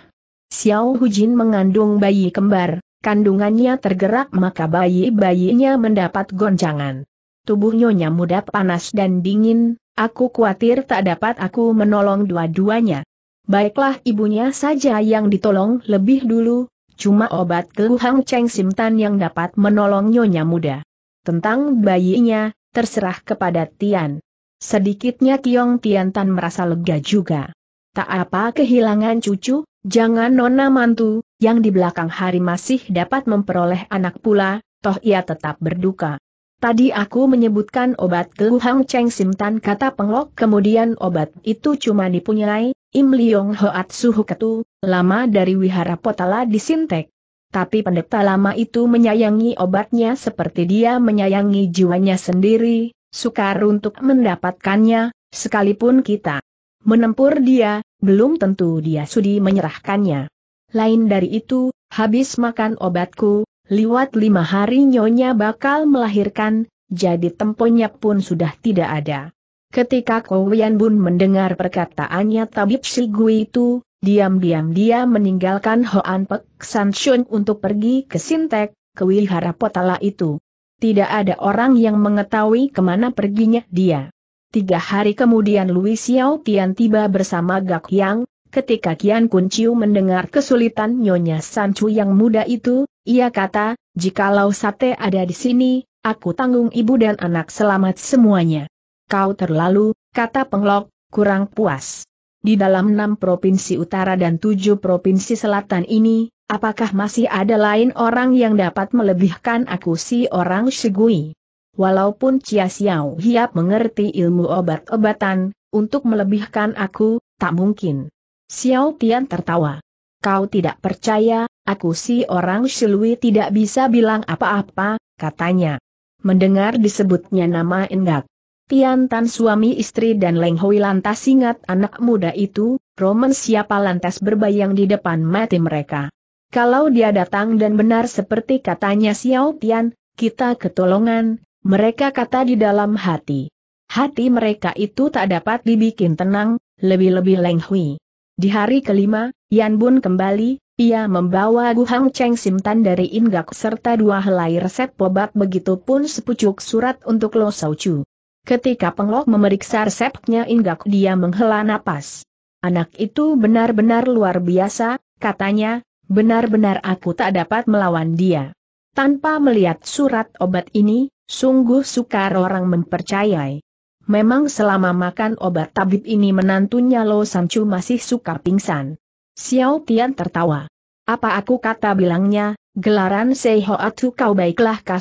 Xiao Hujin mengandung bayi kembar, Kandungannya tergerak maka bayi-bayinya mendapat goncangan. Tubuh nyonya muda panas dan dingin, aku khawatir tak dapat aku menolong dua-duanya. Baiklah ibunya saja yang ditolong lebih dulu, cuma obat keluhang Cheng Simtan yang dapat menolong nyonya muda. Tentang bayinya, terserah kepada Tian. Sedikitnya Kiong Tian Tan merasa lega juga. Tak apa kehilangan cucu, jangan nona mantu, yang di belakang hari masih dapat memperoleh anak pula, toh ia tetap berduka. Tadi aku menyebutkan obat Gelu Hang Cheng Simtan kata penglok kemudian obat itu cuma dipunyai, Im Liong Hoat Suhu Ketu, lama dari wihara Potala di Sintek. Tapi pendeta lama itu menyayangi obatnya seperti dia menyayangi jiwanya sendiri, sukar untuk mendapatkannya, sekalipun kita menempur dia, belum tentu dia sudi menyerahkannya. Lain dari itu, habis makan obatku, liwat lima hari nyonya bakal melahirkan, jadi temponya pun sudah tidak ada. Ketika Kowian Bun mendengar perkataannya tabib si Gui itu, diam-diam dia meninggalkan Hoan Pek San Shun untuk pergi ke Sintek, ke wihara Potala itu. Tidak ada orang yang mengetahui kemana perginya dia. Tiga hari kemudian Louis Xiao Tian tiba bersama Gak Yang, Ketika Kian Kunciu mendengar kesulitan Nyonya San Chu yang muda itu, ia kata, jikalau sate ada di sini, aku tanggung ibu dan anak selamat semuanya. Kau terlalu, kata penglok, kurang puas. Di dalam enam provinsi utara dan tujuh provinsi selatan ini, apakah masih ada lain orang yang dapat melebihkan aku si orang Segui? Walaupun Chia Xiao Hiap mengerti ilmu obat-obatan, untuk melebihkan aku, tak mungkin. Xiao Tian tertawa. Kau tidak percaya, aku si orang Shilui tidak bisa bilang apa-apa, katanya. Mendengar disebutnya nama Enggak. Tian Tan suami istri dan Leng Hui lantas ingat anak muda itu, Roman siapa lantas berbayang di depan mati mereka. Kalau dia datang dan benar seperti katanya Xiao Tian, kita ketolongan, mereka kata di dalam hati. Hati mereka itu tak dapat dibikin tenang, lebih-lebih Leng Hui. Di hari kelima, Yan Bun kembali, ia membawa Guhang Cheng Simtan dari Ingak serta dua helai resep begitu pun sepucuk surat untuk Lo Chu. Ketika Penglok memeriksa resepnya Ingak, dia menghela napas. Anak itu benar-benar luar biasa, katanya, benar-benar aku tak dapat melawan dia. Tanpa melihat surat obat ini, sungguh sukar orang mempercayai. Memang selama makan obat tabib ini menantunya Lo Sancu masih suka pingsan. Xiao Tian tertawa. Apa aku kata bilangnya, gelaran Atu kau baiklah kau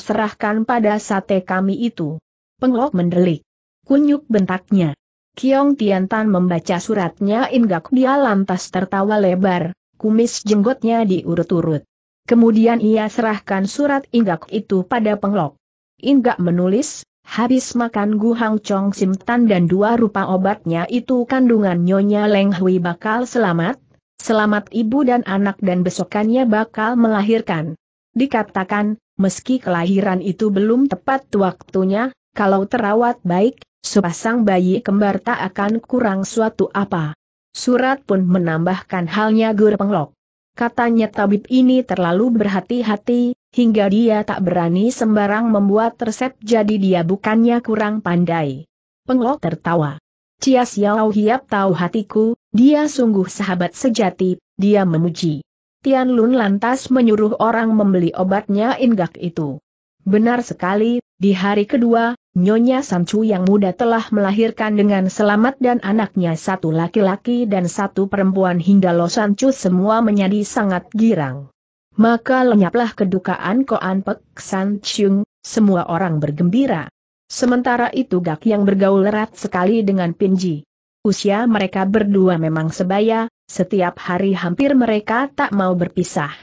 pada sate kami itu. Penglok mendelik. Kunyuk bentaknya. Kiong Tan membaca suratnya inggak dia lantas tertawa lebar, kumis jenggotnya diurut-urut. Kemudian ia serahkan surat inggak itu pada penglok. Inggak menulis, Habis makan Guhang Chong Sim dan dua rupa obatnya itu kandungan Nyonya Leng Hui bakal selamat, selamat ibu dan anak dan besokannya bakal melahirkan. Dikatakan, meski kelahiran itu belum tepat waktunya, kalau terawat baik, sepasang bayi kembar tak akan kurang suatu apa. Surat pun menambahkan halnya Gur Penglok. Katanya tabib ini terlalu berhati-hati, hingga dia tak berani sembarang membuat resep jadi dia bukannya kurang pandai. Penglo tertawa. Cia Xiao Hiap tahu hatiku, dia sungguh sahabat sejati, dia memuji. Tian Lun lantas menyuruh orang membeli obatnya inggak itu. Benar sekali, di hari kedua, Nyonya Samcu yang muda telah melahirkan dengan selamat dan anaknya satu laki-laki dan satu perempuan hingga Lo Samcu semua menjadi sangat girang. Maka lenyaplah kedukaan Koan Pek San Chiung, semua orang bergembira. Sementara itu Gak yang bergaul erat sekali dengan Pinji. Usia mereka berdua memang sebaya, setiap hari hampir mereka tak mau berpisah.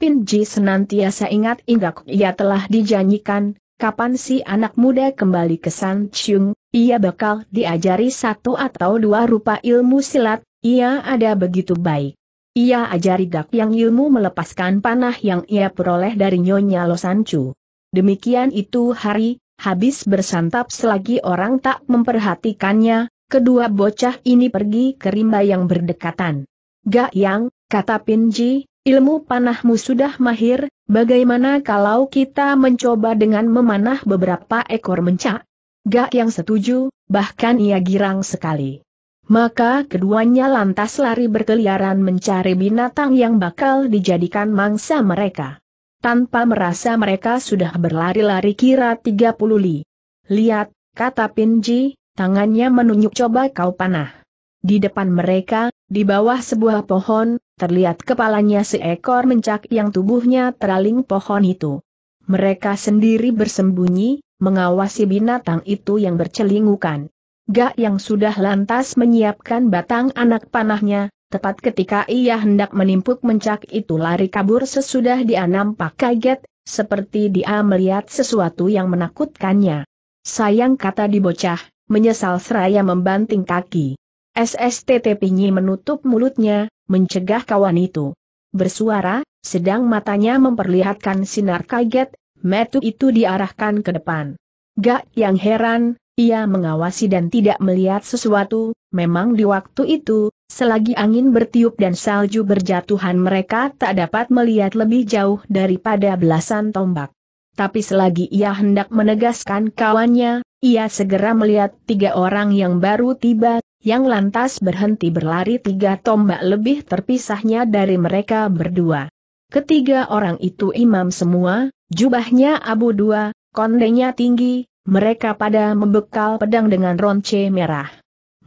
Pinji senantiasa ingat ingat ia telah dijanjikan, kapan si anak muda kembali ke San Chung, ia bakal diajari satu atau dua rupa ilmu silat, ia ada begitu baik. Ia ajari gak yang ilmu melepaskan panah yang ia peroleh dari Nyonya Losancu. Demikian itu hari, habis bersantap selagi orang tak memperhatikannya, kedua bocah ini pergi ke rimba yang berdekatan. Gak yang, kata Pinji, Ilmu panahmu sudah mahir, bagaimana kalau kita mencoba dengan memanah beberapa ekor mencak? Gak yang setuju, bahkan ia girang sekali. Maka keduanya lantas lari berkeliaran mencari binatang yang bakal dijadikan mangsa mereka. Tanpa merasa mereka sudah berlari-lari kira 30 li. Lihat, kata Pinji, tangannya menunjuk coba kau panah. Di depan mereka, di bawah sebuah pohon, terlihat kepalanya seekor mencak yang tubuhnya teraling pohon itu. Mereka sendiri bersembunyi, mengawasi binatang itu yang bercelingukan. Gak yang sudah lantas menyiapkan batang anak panahnya, tepat ketika ia hendak menimpuk mencak itu lari kabur sesudah dia nampak kaget, seperti dia melihat sesuatu yang menakutkannya. Sayang kata di bocah, menyesal seraya membanting kaki. SSTTP-nyi menutup mulutnya, mencegah kawan itu. Bersuara, sedang matanya memperlihatkan sinar kaget, metu itu diarahkan ke depan. Gak yang heran, ia mengawasi dan tidak melihat sesuatu, memang di waktu itu, selagi angin bertiup dan salju berjatuhan mereka tak dapat melihat lebih jauh daripada belasan tombak. Tapi selagi ia hendak menegaskan kawannya, ia segera melihat tiga orang yang baru tiba, yang lantas berhenti berlari tiga tombak lebih terpisahnya dari mereka berdua. Ketiga orang itu imam semua, jubahnya abu dua, kondenya tinggi, mereka pada membekal pedang dengan ronce merah.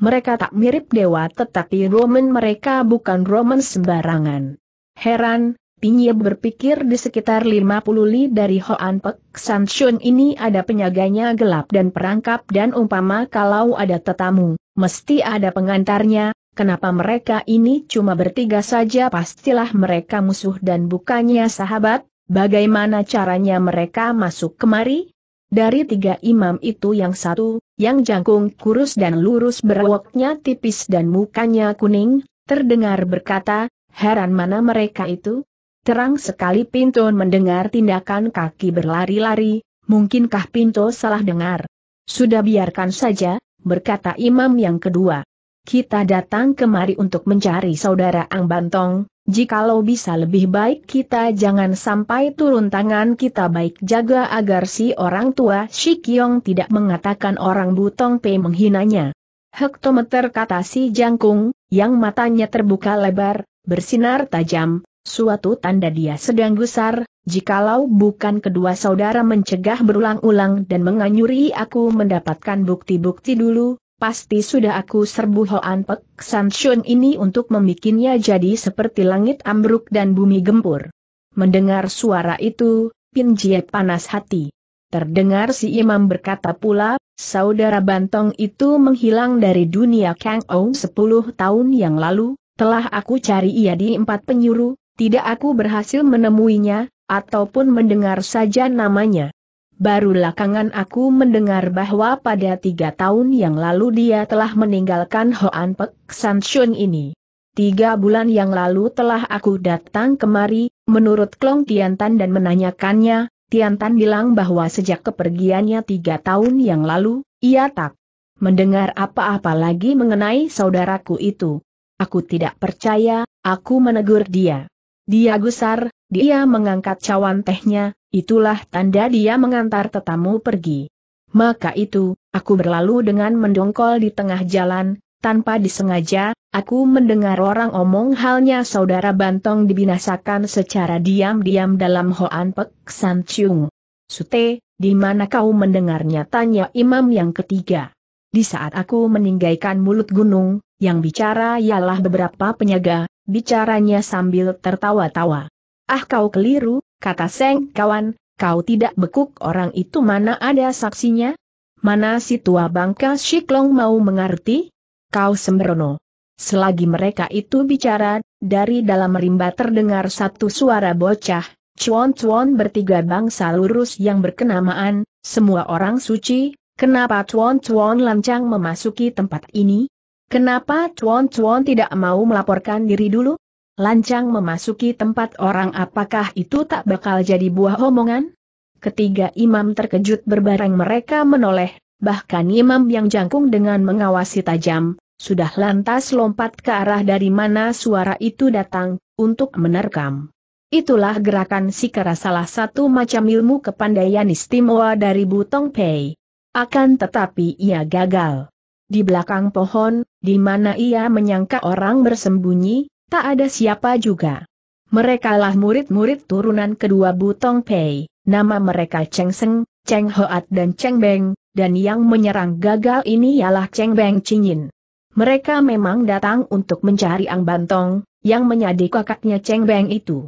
Mereka tak mirip dewa tetapi Roman mereka bukan Roman sembarangan. Heran, Pinye berpikir di sekitar 50 li dari Hoan Pek San Shun ini ada penyaganya gelap dan perangkap dan umpama kalau ada tetamu, Mesti ada pengantarnya, kenapa mereka ini cuma bertiga saja pastilah mereka musuh dan bukannya sahabat, bagaimana caranya mereka masuk kemari? Dari tiga imam itu yang satu, yang jangkung kurus dan lurus berwoknya tipis dan mukanya kuning, terdengar berkata, heran mana mereka itu? Terang sekali Pinto mendengar tindakan kaki berlari-lari, mungkinkah Pinto salah dengar? Sudah biarkan saja, berkata imam yang kedua. Kita datang kemari untuk mencari saudara Ang Bantong, jikalau bisa lebih baik kita jangan sampai turun tangan kita baik jaga agar si orang tua Shikyong tidak mengatakan orang Butong Pei menghinanya. Hektometer kata si jangkung, yang matanya terbuka lebar, bersinar tajam, suatu tanda dia sedang gusar, jikalau bukan kedua saudara mencegah berulang-ulang dan menganyuri aku mendapatkan bukti-bukti dulu, pasti sudah aku serbu Hoan Pek San Shun ini untuk membikinnya jadi seperti langit ambruk dan bumi gempur. Mendengar suara itu, Pin Jie panas hati. Terdengar si imam berkata pula, saudara Bantong itu menghilang dari dunia Kang Ou sepuluh tahun yang lalu, telah aku cari ia di empat penyuru, tidak aku berhasil menemuinya, ataupun mendengar saja namanya. Baru lakangan aku mendengar bahwa pada tiga tahun yang lalu dia telah meninggalkan Hoan Pek San Shun ini. Tiga bulan yang lalu telah aku datang kemari, menurut Klong Tan dan menanyakannya, Tian Tan bilang bahwa sejak kepergiannya tiga tahun yang lalu, ia tak mendengar apa-apa lagi mengenai saudaraku itu. Aku tidak percaya, aku menegur dia. Dia gusar, dia mengangkat cawan tehnya, itulah tanda dia mengantar tetamu pergi. Maka itu, aku berlalu dengan mendongkol di tengah jalan, tanpa disengaja, aku mendengar orang omong halnya saudara Bantong dibinasakan secara diam-diam dalam Hoan Pek San Chung. Sute, di mana kau mendengarnya tanya imam yang ketiga. Di saat aku meninggalkan mulut gunung, yang bicara ialah beberapa penyaga, bicaranya sambil tertawa-tawa. Ah kau keliru, kata Seng kawan, kau tidak bekuk orang itu mana ada saksinya? Mana si tua bangka Shiklong mau mengerti? Kau sembrono. Selagi mereka itu bicara, dari dalam rimba terdengar satu suara bocah, cuan-cuan bertiga bangsa lurus yang berkenamaan, semua orang suci, kenapa cuan-cuan lancang memasuki tempat ini? Kenapa cuan-cuan tidak mau melaporkan diri dulu? lancang memasuki tempat orang apakah itu tak bakal jadi buah omongan? Ketiga imam terkejut berbareng mereka menoleh, bahkan imam yang jangkung dengan mengawasi tajam, sudah lantas lompat ke arah dari mana suara itu datang, untuk menerkam. Itulah gerakan sikara salah satu macam ilmu kepandaian istimewa dari Butong Pei. Akan tetapi ia gagal. Di belakang pohon, di mana ia menyangka orang bersembunyi, tak ada siapa juga. Merekalah murid-murid turunan kedua Butong Pei, nama mereka Cheng Seng, Cheng Hoat dan Cheng Beng, dan yang menyerang gagal ini ialah Cheng Beng Cingin. Mereka memang datang untuk mencari Ang Bantong, yang menyadi kakaknya Cheng Beng itu.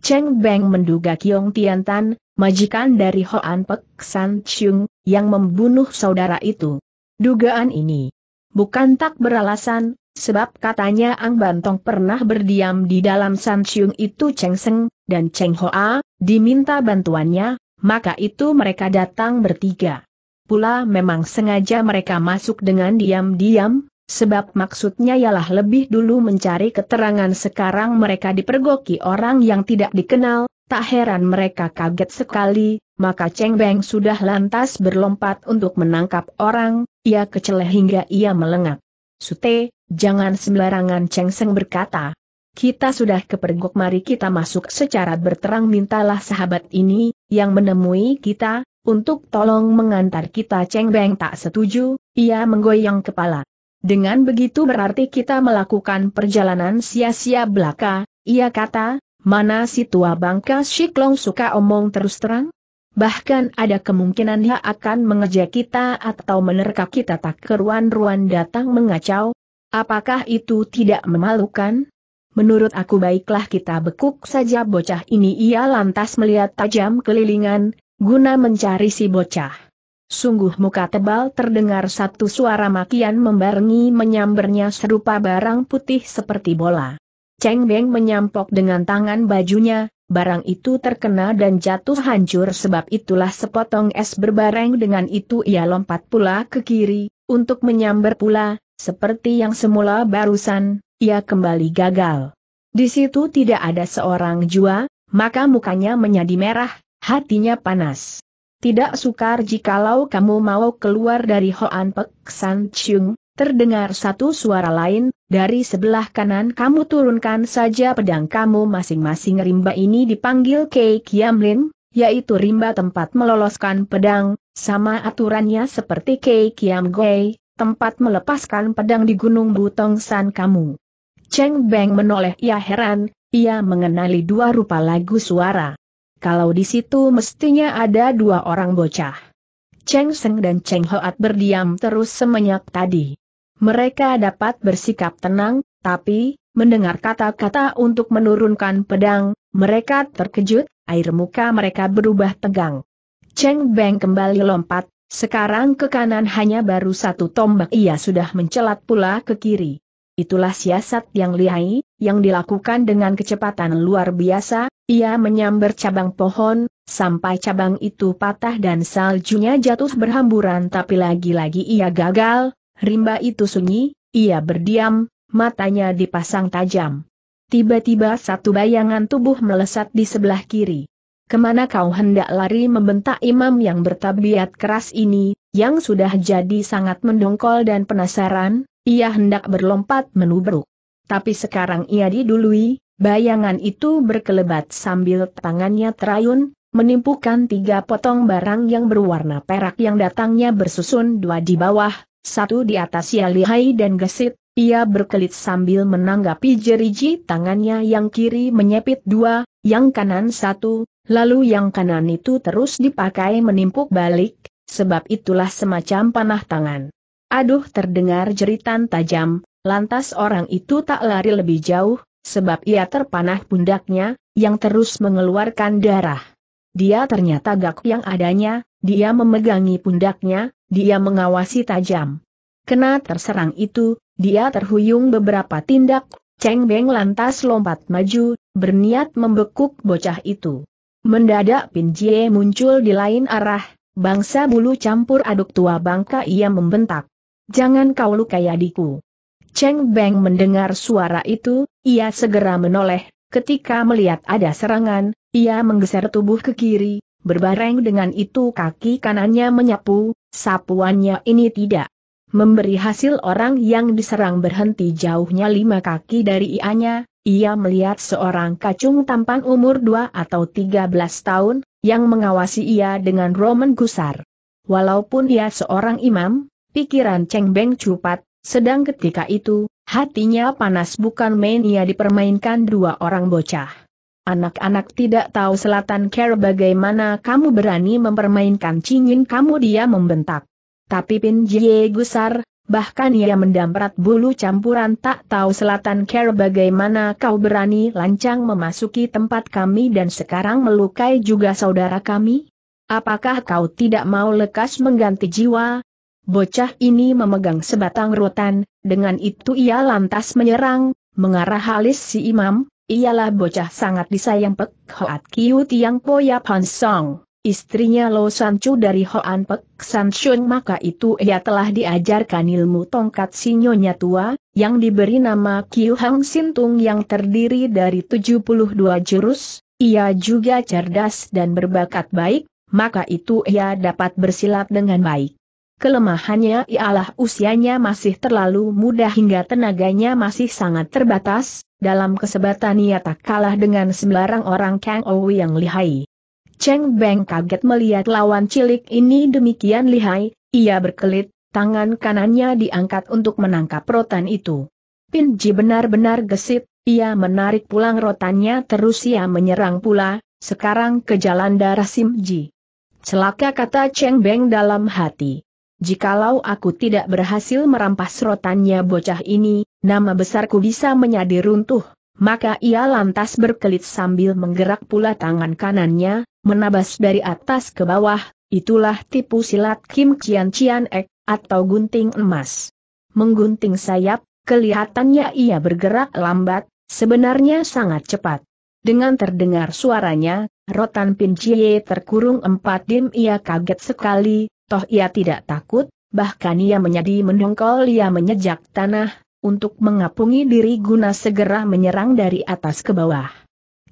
Cheng Beng menduga Kiong Tan, majikan dari Hoan Pek San Chung, yang membunuh saudara itu. Dugaan ini, Bukan tak beralasan, sebab katanya Ang Bantong pernah berdiam di dalam San itu Cheng Seng, dan Cheng Hoa, diminta bantuannya, maka itu mereka datang bertiga. Pula memang sengaja mereka masuk dengan diam-diam, sebab maksudnya ialah lebih dulu mencari keterangan sekarang mereka dipergoki orang yang tidak dikenal, tak heran mereka kaget sekali, maka Cheng Beng sudah lantas berlompat untuk menangkap orang, ia keceleh hingga ia melengak. Sute, jangan sembarangan Cheng Seng berkata. Kita sudah kepergok mari kita masuk secara berterang mintalah sahabat ini, yang menemui kita, untuk tolong mengantar kita Cheng Beng tak setuju, ia menggoyang kepala. Dengan begitu berarti kita melakukan perjalanan sia-sia belaka, ia kata, mana si tua bangka Shiklong suka omong terus terang? Bahkan ada kemungkinan dia akan mengejar kita atau menerka kita tak keruan-ruan datang mengacau. Apakah itu tidak memalukan? Menurut aku baiklah kita bekuk saja bocah ini ia lantas melihat tajam kelilingan, guna mencari si bocah. Sungguh muka tebal terdengar satu suara makian membarengi menyambernya serupa barang putih seperti bola. Cheng Beng menyampok dengan tangan bajunya, barang itu terkena dan jatuh hancur sebab itulah sepotong es berbareng dengan itu ia lompat pula ke kiri, untuk menyambar pula, seperti yang semula barusan, ia kembali gagal. Di situ tidak ada seorang jua, maka mukanya menjadi merah, hatinya panas. Tidak sukar jikalau kamu mau keluar dari Hoan Pek San Chung, Terdengar satu suara lain, dari sebelah kanan kamu turunkan saja pedang kamu masing-masing rimba ini dipanggil Kei Kiamlin, yaitu rimba tempat meloloskan pedang, sama aturannya seperti Kei Kiam Gui, tempat melepaskan pedang di Gunung Butong San kamu. Cheng Beng menoleh ia ya heran, ia mengenali dua rupa lagu suara. Kalau di situ mestinya ada dua orang bocah. Cheng Seng dan Cheng Hoat berdiam terus semenyak tadi. Mereka dapat bersikap tenang, tapi, mendengar kata-kata untuk menurunkan pedang, mereka terkejut, air muka mereka berubah tegang. Cheng Beng kembali lompat, sekarang ke kanan hanya baru satu tombak ia sudah mencelat pula ke kiri. Itulah siasat yang lihai, yang dilakukan dengan kecepatan luar biasa, ia menyambar cabang pohon, sampai cabang itu patah dan saljunya jatuh berhamburan tapi lagi-lagi ia gagal, Rimba itu sunyi, ia berdiam, matanya dipasang tajam. Tiba-tiba satu bayangan tubuh melesat di sebelah kiri. Kemana kau hendak lari membentak imam yang bertabiat keras ini, yang sudah jadi sangat mendongkol dan penasaran, ia hendak berlompat menubruk. Tapi sekarang ia didului, bayangan itu berkelebat sambil tangannya terayun, menimpukan tiga potong barang yang berwarna perak yang datangnya bersusun dua di bawah, satu di atas Yalihai dan Gesit, ia berkelit sambil menanggapi jeriji tangannya yang kiri menyepit dua, yang kanan satu, lalu yang kanan itu terus dipakai menimpuk balik, sebab itulah semacam panah tangan. Aduh terdengar jeritan tajam, lantas orang itu tak lari lebih jauh, sebab ia terpanah pundaknya, yang terus mengeluarkan darah. Dia ternyata gak yang adanya, dia memegangi pundaknya, dia mengawasi tajam. Kena terserang itu, dia terhuyung beberapa tindak, Cheng Beng lantas lompat maju, berniat membekuk bocah itu. Mendadak Pin Jie muncul di lain arah, bangsa bulu campur aduk tua bangka ia membentak. Jangan kau lukai adikku. Cheng Beng mendengar suara itu, ia segera menoleh, ketika melihat ada serangan, ia menggeser tubuh ke kiri, Berbareng dengan itu kaki kanannya menyapu, sapuannya ini tidak memberi hasil orang yang diserang berhenti jauhnya lima kaki dari ianya, ia melihat seorang kacung tampan umur dua atau tiga belas tahun, yang mengawasi ia dengan Roman gusar. Walaupun ia seorang imam, pikiran Cheng Beng cupat, sedang ketika itu, hatinya panas bukan main ia dipermainkan dua orang bocah. Anak-anak tidak tahu selatan care bagaimana kamu berani mempermainkan cingin kamu dia membentak. Tapi Pin Jie gusar, bahkan ia mendamprat bulu campuran tak tahu selatan care bagaimana kau berani lancang memasuki tempat kami dan sekarang melukai juga saudara kami? Apakah kau tidak mau lekas mengganti jiwa? Bocah ini memegang sebatang rotan, dengan itu ia lantas menyerang, mengarah halis si imam, ialah bocah sangat disayang Pek Hoat Kiu Tiang Poya Pan Song, istrinya Lo San Chu dari Hoan Pek San Shun maka itu ia telah diajarkan ilmu tongkat sinyonya tua, yang diberi nama Kiu Hang Tung yang terdiri dari 72 jurus, ia juga cerdas dan berbakat baik, maka itu ia dapat bersilat dengan baik. Kelemahannya ialah usianya masih terlalu muda hingga tenaganya masih sangat terbatas, dalam kesebatan ia tak kalah dengan sembarang orang Kang Ou yang lihai. Cheng Beng kaget melihat lawan cilik ini demikian lihai, ia berkelit, tangan kanannya diangkat untuk menangkap rotan itu. Pin Ji benar-benar gesit, ia menarik pulang rotannya terus ia menyerang pula, sekarang ke jalan darah Sim Ji. Celaka kata Cheng Beng dalam hati. Jikalau aku tidak berhasil merampas rotannya bocah ini, nama besarku bisa menyadi runtuh. Maka ia lantas berkelit sambil menggerak pula tangan kanannya, menabas dari atas ke bawah, itulah tipu silat Kim Cian Cian Ek, atau gunting emas. Menggunting sayap, kelihatannya ia bergerak lambat, sebenarnya sangat cepat. Dengan terdengar suaranya, rotan Pin Cie terkurung empat dim ia kaget sekali, Toh ia tidak takut, bahkan ia menjadi mendongkol ia menyejak tanah, untuk mengapungi diri guna segera menyerang dari atas ke bawah.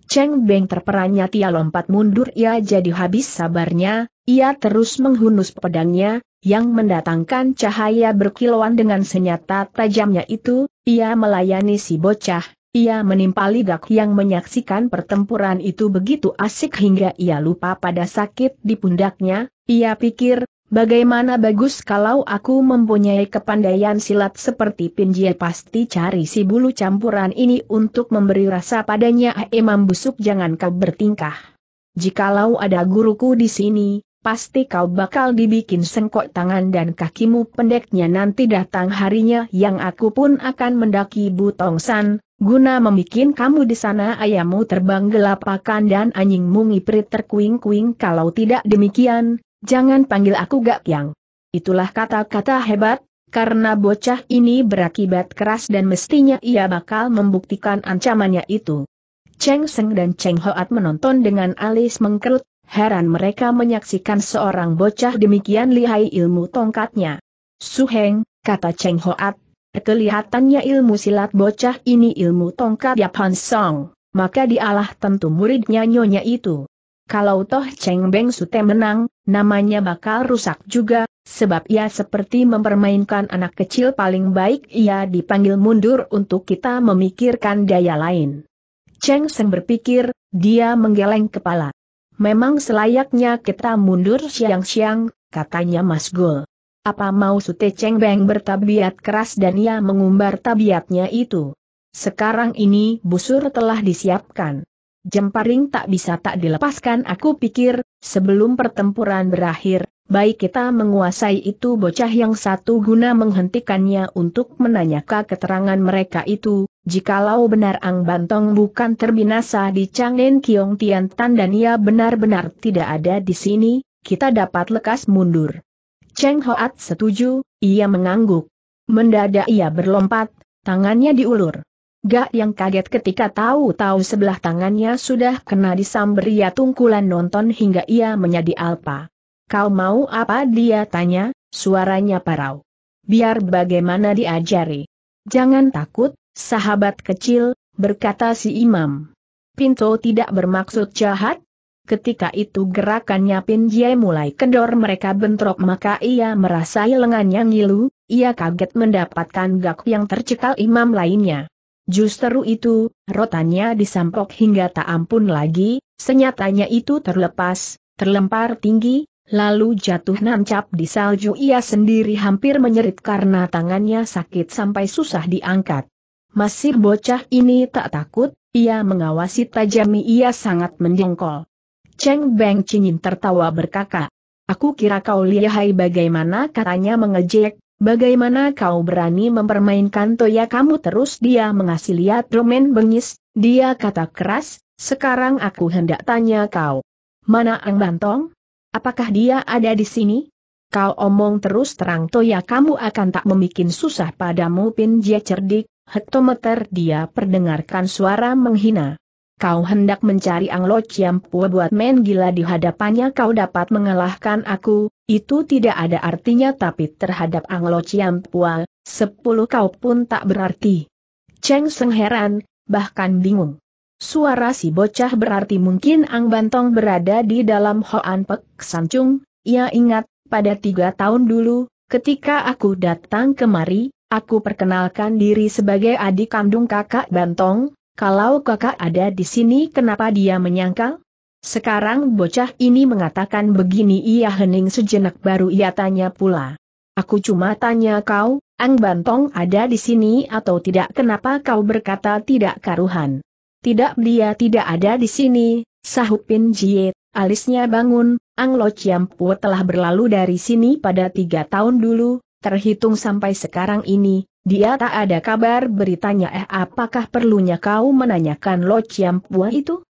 Cheng Beng terperannya Tia lompat mundur ia jadi habis sabarnya, ia terus menghunus pedangnya, yang mendatangkan cahaya berkilauan dengan senjata tajamnya itu, ia melayani si bocah, ia menimpali gak yang menyaksikan pertempuran itu begitu asik hingga ia lupa pada sakit di pundaknya, ia pikir, Bagaimana bagus kalau aku mempunyai kepandaian silat seperti Pinjie pasti cari si bulu campuran ini untuk memberi rasa padanya ah, Imam Busuk jangan kau bertingkah. Jikalau ada guruku di sini, pasti kau bakal dibikin sengkok tangan dan kakimu pendeknya nanti datang harinya yang aku pun akan mendaki Butongsan, guna membikin kamu di sana ayammu terbang gelapakan dan anjingmu ngiprit terkuing-kuing kalau tidak demikian, Jangan panggil aku Gak Yang. Itulah kata-kata hebat, karena bocah ini berakibat keras dan mestinya ia bakal membuktikan ancamannya itu. Cheng Seng dan Cheng Hoat menonton dengan alis mengkerut, heran mereka menyaksikan seorang bocah demikian lihai ilmu tongkatnya. Su Heng, kata Cheng Hoat, kelihatannya ilmu silat bocah ini ilmu tongkat Japan Song, maka dialah tentu muridnya nyonya itu. Kalau toh Cheng Beng Sute menang, namanya bakal rusak juga, sebab ia seperti mempermainkan anak kecil paling baik ia dipanggil mundur untuk kita memikirkan daya lain. Cheng Seng berpikir, dia menggeleng kepala. Memang selayaknya kita mundur siang-siang, katanya Mas Gul. Apa mau Sute Cheng Beng bertabiat keras dan ia mengumbar tabiatnya itu? Sekarang ini busur telah disiapkan. Jemparing tak bisa tak dilepaskan aku pikir, sebelum pertempuran berakhir, baik kita menguasai itu bocah yang satu guna menghentikannya untuk menanyakan keterangan mereka itu, jikalau benar Ang Bantong bukan terbinasa di Changnen Kiong Tan dan ia benar-benar tidak ada di sini, kita dapat lekas mundur. Cheng Hoat setuju, ia mengangguk. Mendadak ia berlompat, tangannya diulur. Gak yang kaget ketika tahu-tahu sebelah tangannya sudah kena ia tungkulan nonton hingga ia menjadi alpa. Kau mau apa dia tanya, suaranya parau. Biar bagaimana diajari. Jangan takut, sahabat kecil, berkata si imam. Pinto tidak bermaksud jahat. Ketika itu gerakannya Pin Jie mulai kendor mereka bentrok maka ia merasai lengannya ngilu, ia kaget mendapatkan gak yang tercekal imam lainnya. Justru itu, rotannya disampok hingga tak ampun lagi, senyatanya itu terlepas, terlempar tinggi, lalu jatuh nancap di salju ia sendiri hampir menyerit karena tangannya sakit sampai susah diangkat. Masih bocah ini tak takut, ia mengawasi tajami ia sangat mendengkol. Cheng Beng Cingin tertawa berkakak. Aku kira kau lihai bagaimana katanya mengejek, Bagaimana kau berani mempermainkan Toya kamu terus dia mengasih lihat Roman bengis, dia kata keras, sekarang aku hendak tanya kau. Mana Ang Bantong? Apakah dia ada di sini? Kau omong terus terang Toya kamu akan tak memikin susah padamu Pin Jia cerdik, hektometer dia perdengarkan suara menghina. Kau hendak mencari Ang Chiam yang buat main gila di hadapannya kau dapat mengalahkan aku, itu tidak ada artinya tapi terhadap Anglo chiam Pua, sepuluh kau pun tak berarti. Cheng Seng heran, bahkan bingung. Suara si bocah berarti mungkin Ang Bantong berada di dalam Hoan Pek Sancung, ia ingat, pada tiga tahun dulu, ketika aku datang kemari, aku perkenalkan diri sebagai adik kandung kakak Bantong, kalau kakak ada di sini kenapa dia menyangkal? Sekarang bocah ini mengatakan begini ia hening sejenak baru ia tanya pula. Aku cuma tanya kau, Ang Bantong ada di sini atau tidak kenapa kau berkata tidak karuhan. Tidak dia tidak ada di sini, sahut Pin Jie, alisnya bangun, Ang Lo Chiam telah berlalu dari sini pada tiga tahun dulu, terhitung sampai sekarang ini, dia tak ada kabar beritanya eh apakah perlunya kau menanyakan Lo Chiam itu?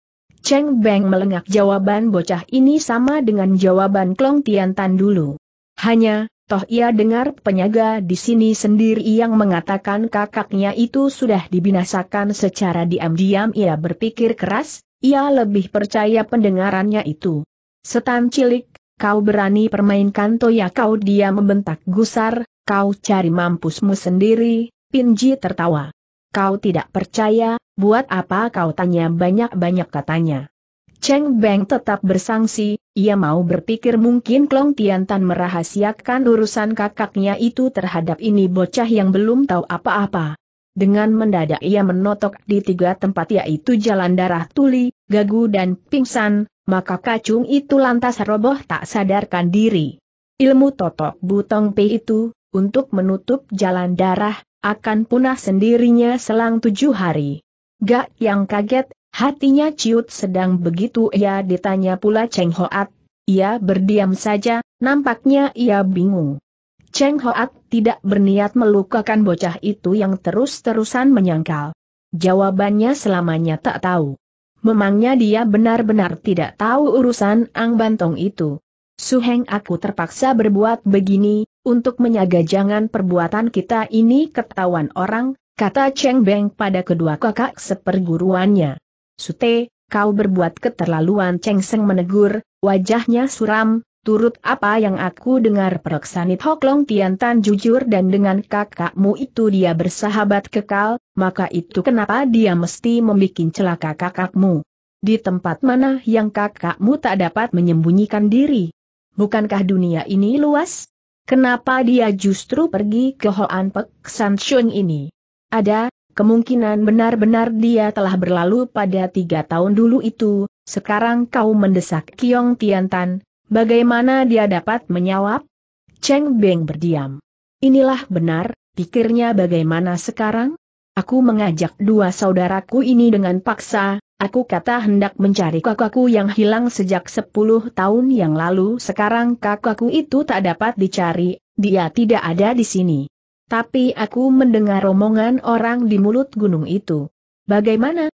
Cheng Beng melengak jawaban bocah ini sama dengan jawaban Klong Tan dulu. Hanya, toh ia dengar penyaga di sini sendiri yang mengatakan kakaknya itu sudah dibinasakan secara diam-diam ia berpikir keras, ia lebih percaya pendengarannya itu. Setan cilik, kau berani permainkan toya kau dia membentak gusar, kau cari mampusmu sendiri, Pinji tertawa. Kau tidak percaya, buat apa kau tanya banyak-banyak katanya. Cheng Beng tetap bersangsi, ia mau berpikir mungkin Klong Tiantan merahasiakan urusan kakaknya itu terhadap ini bocah yang belum tahu apa-apa. Dengan mendadak ia menotok di tiga tempat yaitu jalan darah tuli, gagu dan pingsan, maka kacung itu lantas roboh tak sadarkan diri. Ilmu totok butong pe itu, untuk menutup jalan darah, akan punah sendirinya selang tujuh hari. Gak yang kaget, hatinya ciut sedang begitu ia ditanya pula Cheng Hoat, ia berdiam saja, nampaknya ia bingung. Cheng Hoat tidak berniat melukakan bocah itu yang terus-terusan menyangkal. Jawabannya selamanya tak tahu. Memangnya dia benar-benar tidak tahu urusan Ang Bantong itu. Suheng aku terpaksa berbuat begini, untuk menyaga jangan perbuatan kita ini ketahuan orang, kata Cheng Beng pada kedua kakak seperguruannya. Sute, kau berbuat keterlaluan Cheng Seng menegur, wajahnya suram, turut apa yang aku dengar peroksanit Tian Tan jujur dan dengan kakakmu itu dia bersahabat kekal, maka itu kenapa dia mesti membuat celaka kakakmu. Di tempat mana yang kakakmu tak dapat menyembunyikan diri? Bukankah dunia ini luas? Kenapa dia justru pergi ke Hoan Pek San Shun ini? Ada, kemungkinan benar-benar dia telah berlalu pada tiga tahun dulu itu, sekarang kau mendesak Kiong Tan, bagaimana dia dapat menjawab? Cheng Beng berdiam. Inilah benar, pikirnya bagaimana sekarang? Aku mengajak dua saudaraku ini dengan paksa, Aku kata hendak mencari kakakku yang hilang sejak 10 tahun yang lalu sekarang kakakku itu tak dapat dicari, dia tidak ada di sini. Tapi aku mendengar romongan orang di mulut gunung itu. Bagaimana?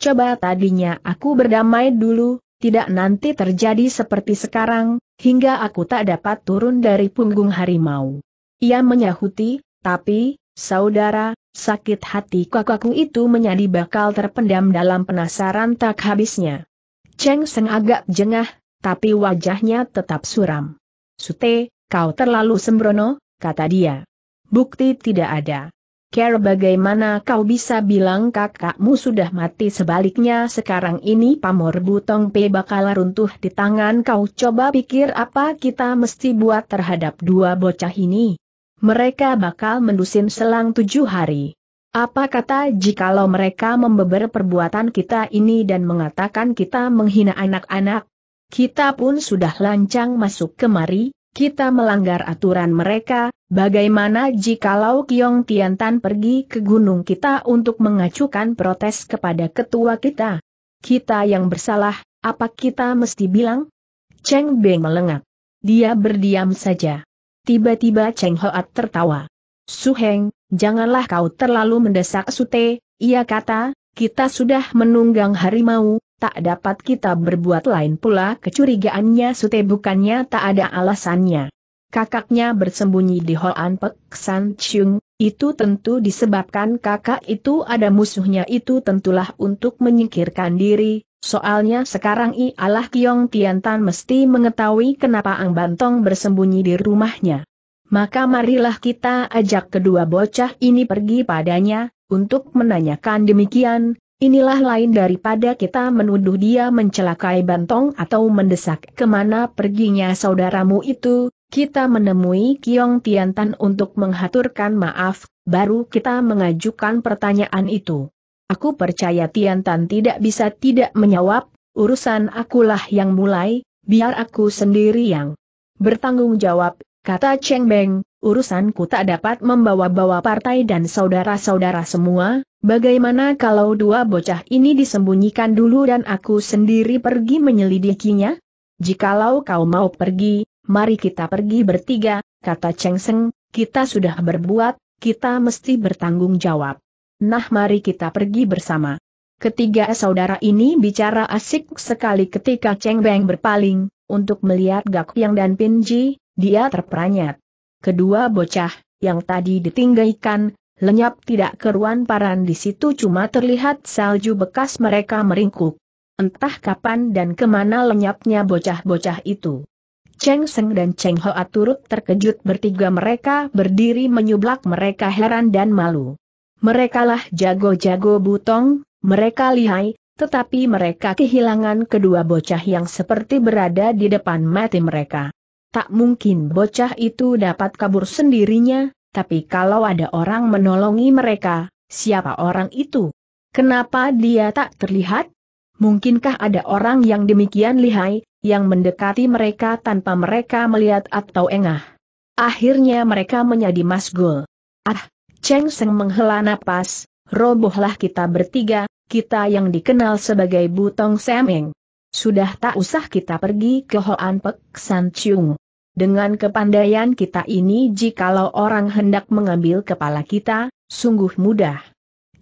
Coba tadinya aku berdamai dulu, tidak nanti terjadi seperti sekarang, hingga aku tak dapat turun dari punggung harimau. Ia menyahuti, tapi, Saudara, sakit hati kakakku itu menjadi bakal terpendam dalam penasaran tak habisnya. Cheng Seng agak jengah, tapi wajahnya tetap suram. Sute, kau terlalu sembrono, kata dia. Bukti tidak ada. Care bagaimana kau bisa bilang kakakmu sudah mati sebaliknya sekarang ini pamor butong Pe bakal runtuh di tangan kau coba pikir apa kita mesti buat terhadap dua bocah ini mereka bakal mendusin selang tujuh hari. Apa kata jikalau mereka membeber perbuatan kita ini dan mengatakan kita menghina anak-anak? Kita pun sudah lancang masuk kemari, kita melanggar aturan mereka, bagaimana jikalau Kiong Tiantan pergi ke gunung kita untuk mengacukan protes kepada ketua kita? Kita yang bersalah, apa kita mesti bilang? Cheng Beng melengak. Dia berdiam saja. Tiba-tiba Cheng Hoat tertawa. Suheng, janganlah kau terlalu mendesak Sute, ia kata, kita sudah menunggang harimau, tak dapat kita berbuat lain pula kecurigaannya Sute bukannya tak ada alasannya. Kakaknya bersembunyi di Hoan Pek San Chung, itu tentu disebabkan kakak itu ada musuhnya itu tentulah untuk menyingkirkan diri, Soalnya sekarang I Allah Kiong Tan mesti mengetahui kenapa Ang Bantong bersembunyi di rumahnya. Maka marilah kita ajak kedua bocah ini pergi padanya, untuk menanyakan demikian, inilah lain daripada kita menuduh dia mencelakai Bantong atau mendesak kemana perginya saudaramu itu, kita menemui Kiong Tian Tan untuk menghaturkan maaf, baru kita mengajukan pertanyaan itu. Aku percaya Tian Tan tidak bisa tidak menjawab, urusan akulah yang mulai, biar aku sendiri yang bertanggung jawab, kata Cheng Beng, urusanku tak dapat membawa-bawa partai dan saudara-saudara semua, bagaimana kalau dua bocah ini disembunyikan dulu dan aku sendiri pergi menyelidikinya? Jikalau kau mau pergi, mari kita pergi bertiga, kata Cheng Seng, kita sudah berbuat, kita mesti bertanggung jawab. Nah mari kita pergi bersama. Ketiga saudara ini bicara asik sekali ketika Cheng Beng berpaling, untuk melihat Gak Yang dan Pinji, dia terperanyat. Kedua bocah, yang tadi ditinggikan, lenyap tidak keruan paran di situ cuma terlihat salju bekas mereka meringkuk. Entah kapan dan kemana lenyapnya bocah-bocah itu. Cheng Seng dan Cheng Hoa turut terkejut bertiga mereka berdiri menyublak mereka heran dan malu. Merekalah jago-jago butong, mereka lihai, tetapi mereka kehilangan kedua bocah yang seperti berada di depan mati mereka. Tak mungkin bocah itu dapat kabur sendirinya, tapi kalau ada orang menolongi mereka, siapa orang itu? Kenapa dia tak terlihat? Mungkinkah ada orang yang demikian lihai, yang mendekati mereka tanpa mereka melihat atau engah? Akhirnya mereka menjadi masgul. Ah, Cheng Seng menghela napas, robohlah kita bertiga, kita yang dikenal sebagai Butong Semeng. Sudah tak usah kita pergi ke Hoan Pek San Chung. Dengan kepandaian kita ini jikalau orang hendak mengambil kepala kita, sungguh mudah.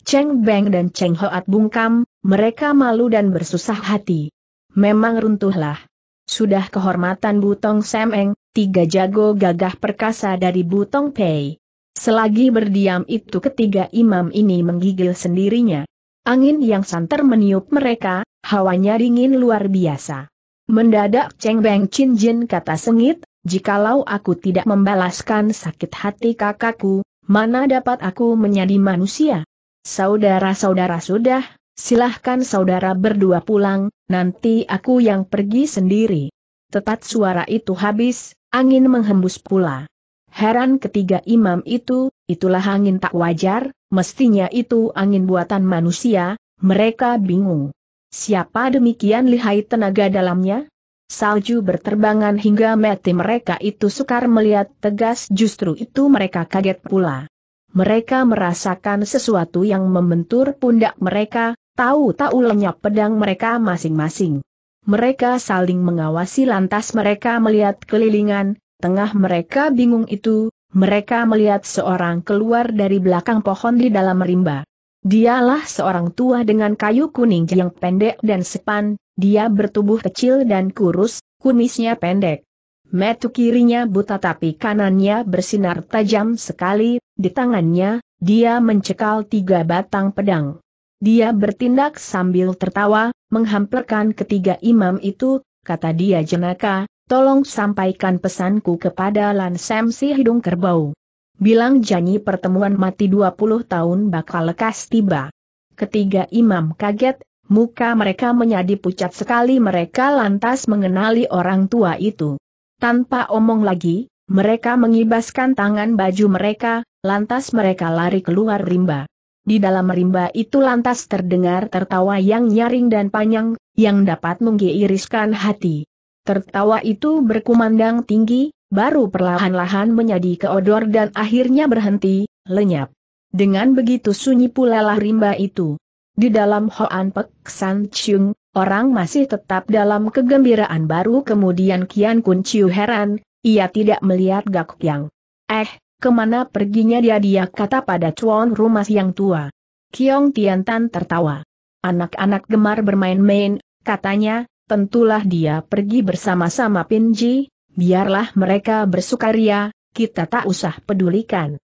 Cheng Beng dan Cheng Hoat bungkam, mereka malu dan bersusah hati. Memang runtuhlah. Sudah kehormatan Butong Semeng, tiga jago gagah perkasa dari Butong Pei. Selagi berdiam itu ketiga imam ini menggigil sendirinya. Angin yang santer meniup mereka, hawanya dingin luar biasa. Mendadak Cheng Beng Chin Jin kata sengit, jikalau aku tidak membalaskan sakit hati kakakku, mana dapat aku menjadi manusia? Saudara-saudara sudah, silahkan saudara berdua pulang, nanti aku yang pergi sendiri. Tetap suara itu habis, angin menghembus pula. Heran ketiga imam itu, itulah angin tak wajar, mestinya itu angin buatan manusia, mereka bingung. Siapa demikian lihai tenaga dalamnya? Salju berterbangan hingga mati mereka itu sukar melihat tegas justru itu mereka kaget pula. Mereka merasakan sesuatu yang membentur pundak mereka, tahu-tahu lenyap pedang mereka masing-masing. Mereka saling mengawasi lantas mereka melihat kelilingan, Tengah mereka bingung itu, mereka melihat seorang keluar dari belakang pohon di dalam rimba. Dialah seorang tua dengan kayu kuning yang pendek dan sepan, dia bertubuh kecil dan kurus, kumisnya pendek. Metu kirinya buta tapi kanannya bersinar tajam sekali, di tangannya, dia mencekal tiga batang pedang. Dia bertindak sambil tertawa, menghampirkan ketiga imam itu, kata dia jenaka, Tolong sampaikan pesanku kepada Sam si hidung kerbau. Bilang janji pertemuan mati 20 tahun bakal lekas tiba. Ketiga imam kaget, muka mereka menjadi pucat sekali mereka lantas mengenali orang tua itu. Tanpa omong lagi, mereka mengibaskan tangan baju mereka, lantas mereka lari keluar rimba. Di dalam rimba itu lantas terdengar tertawa yang nyaring dan panjang, yang dapat menggeiriskan hati. Tertawa itu berkumandang tinggi, baru perlahan-lahan menjadi keodor dan akhirnya berhenti, lenyap. Dengan begitu sunyi pula lah rimba itu. Di dalam Hoan Pek San Chung, orang masih tetap dalam kegembiraan baru kemudian Kian Kun Chiu heran, ia tidak melihat Gak Yang. Eh, kemana perginya dia-dia kata pada Chuan rumah yang tua. Kiong Tan tertawa. Anak-anak gemar bermain-main, katanya, tentulah dia pergi bersama-sama Pinji, biarlah mereka bersukaria, kita tak usah pedulikan.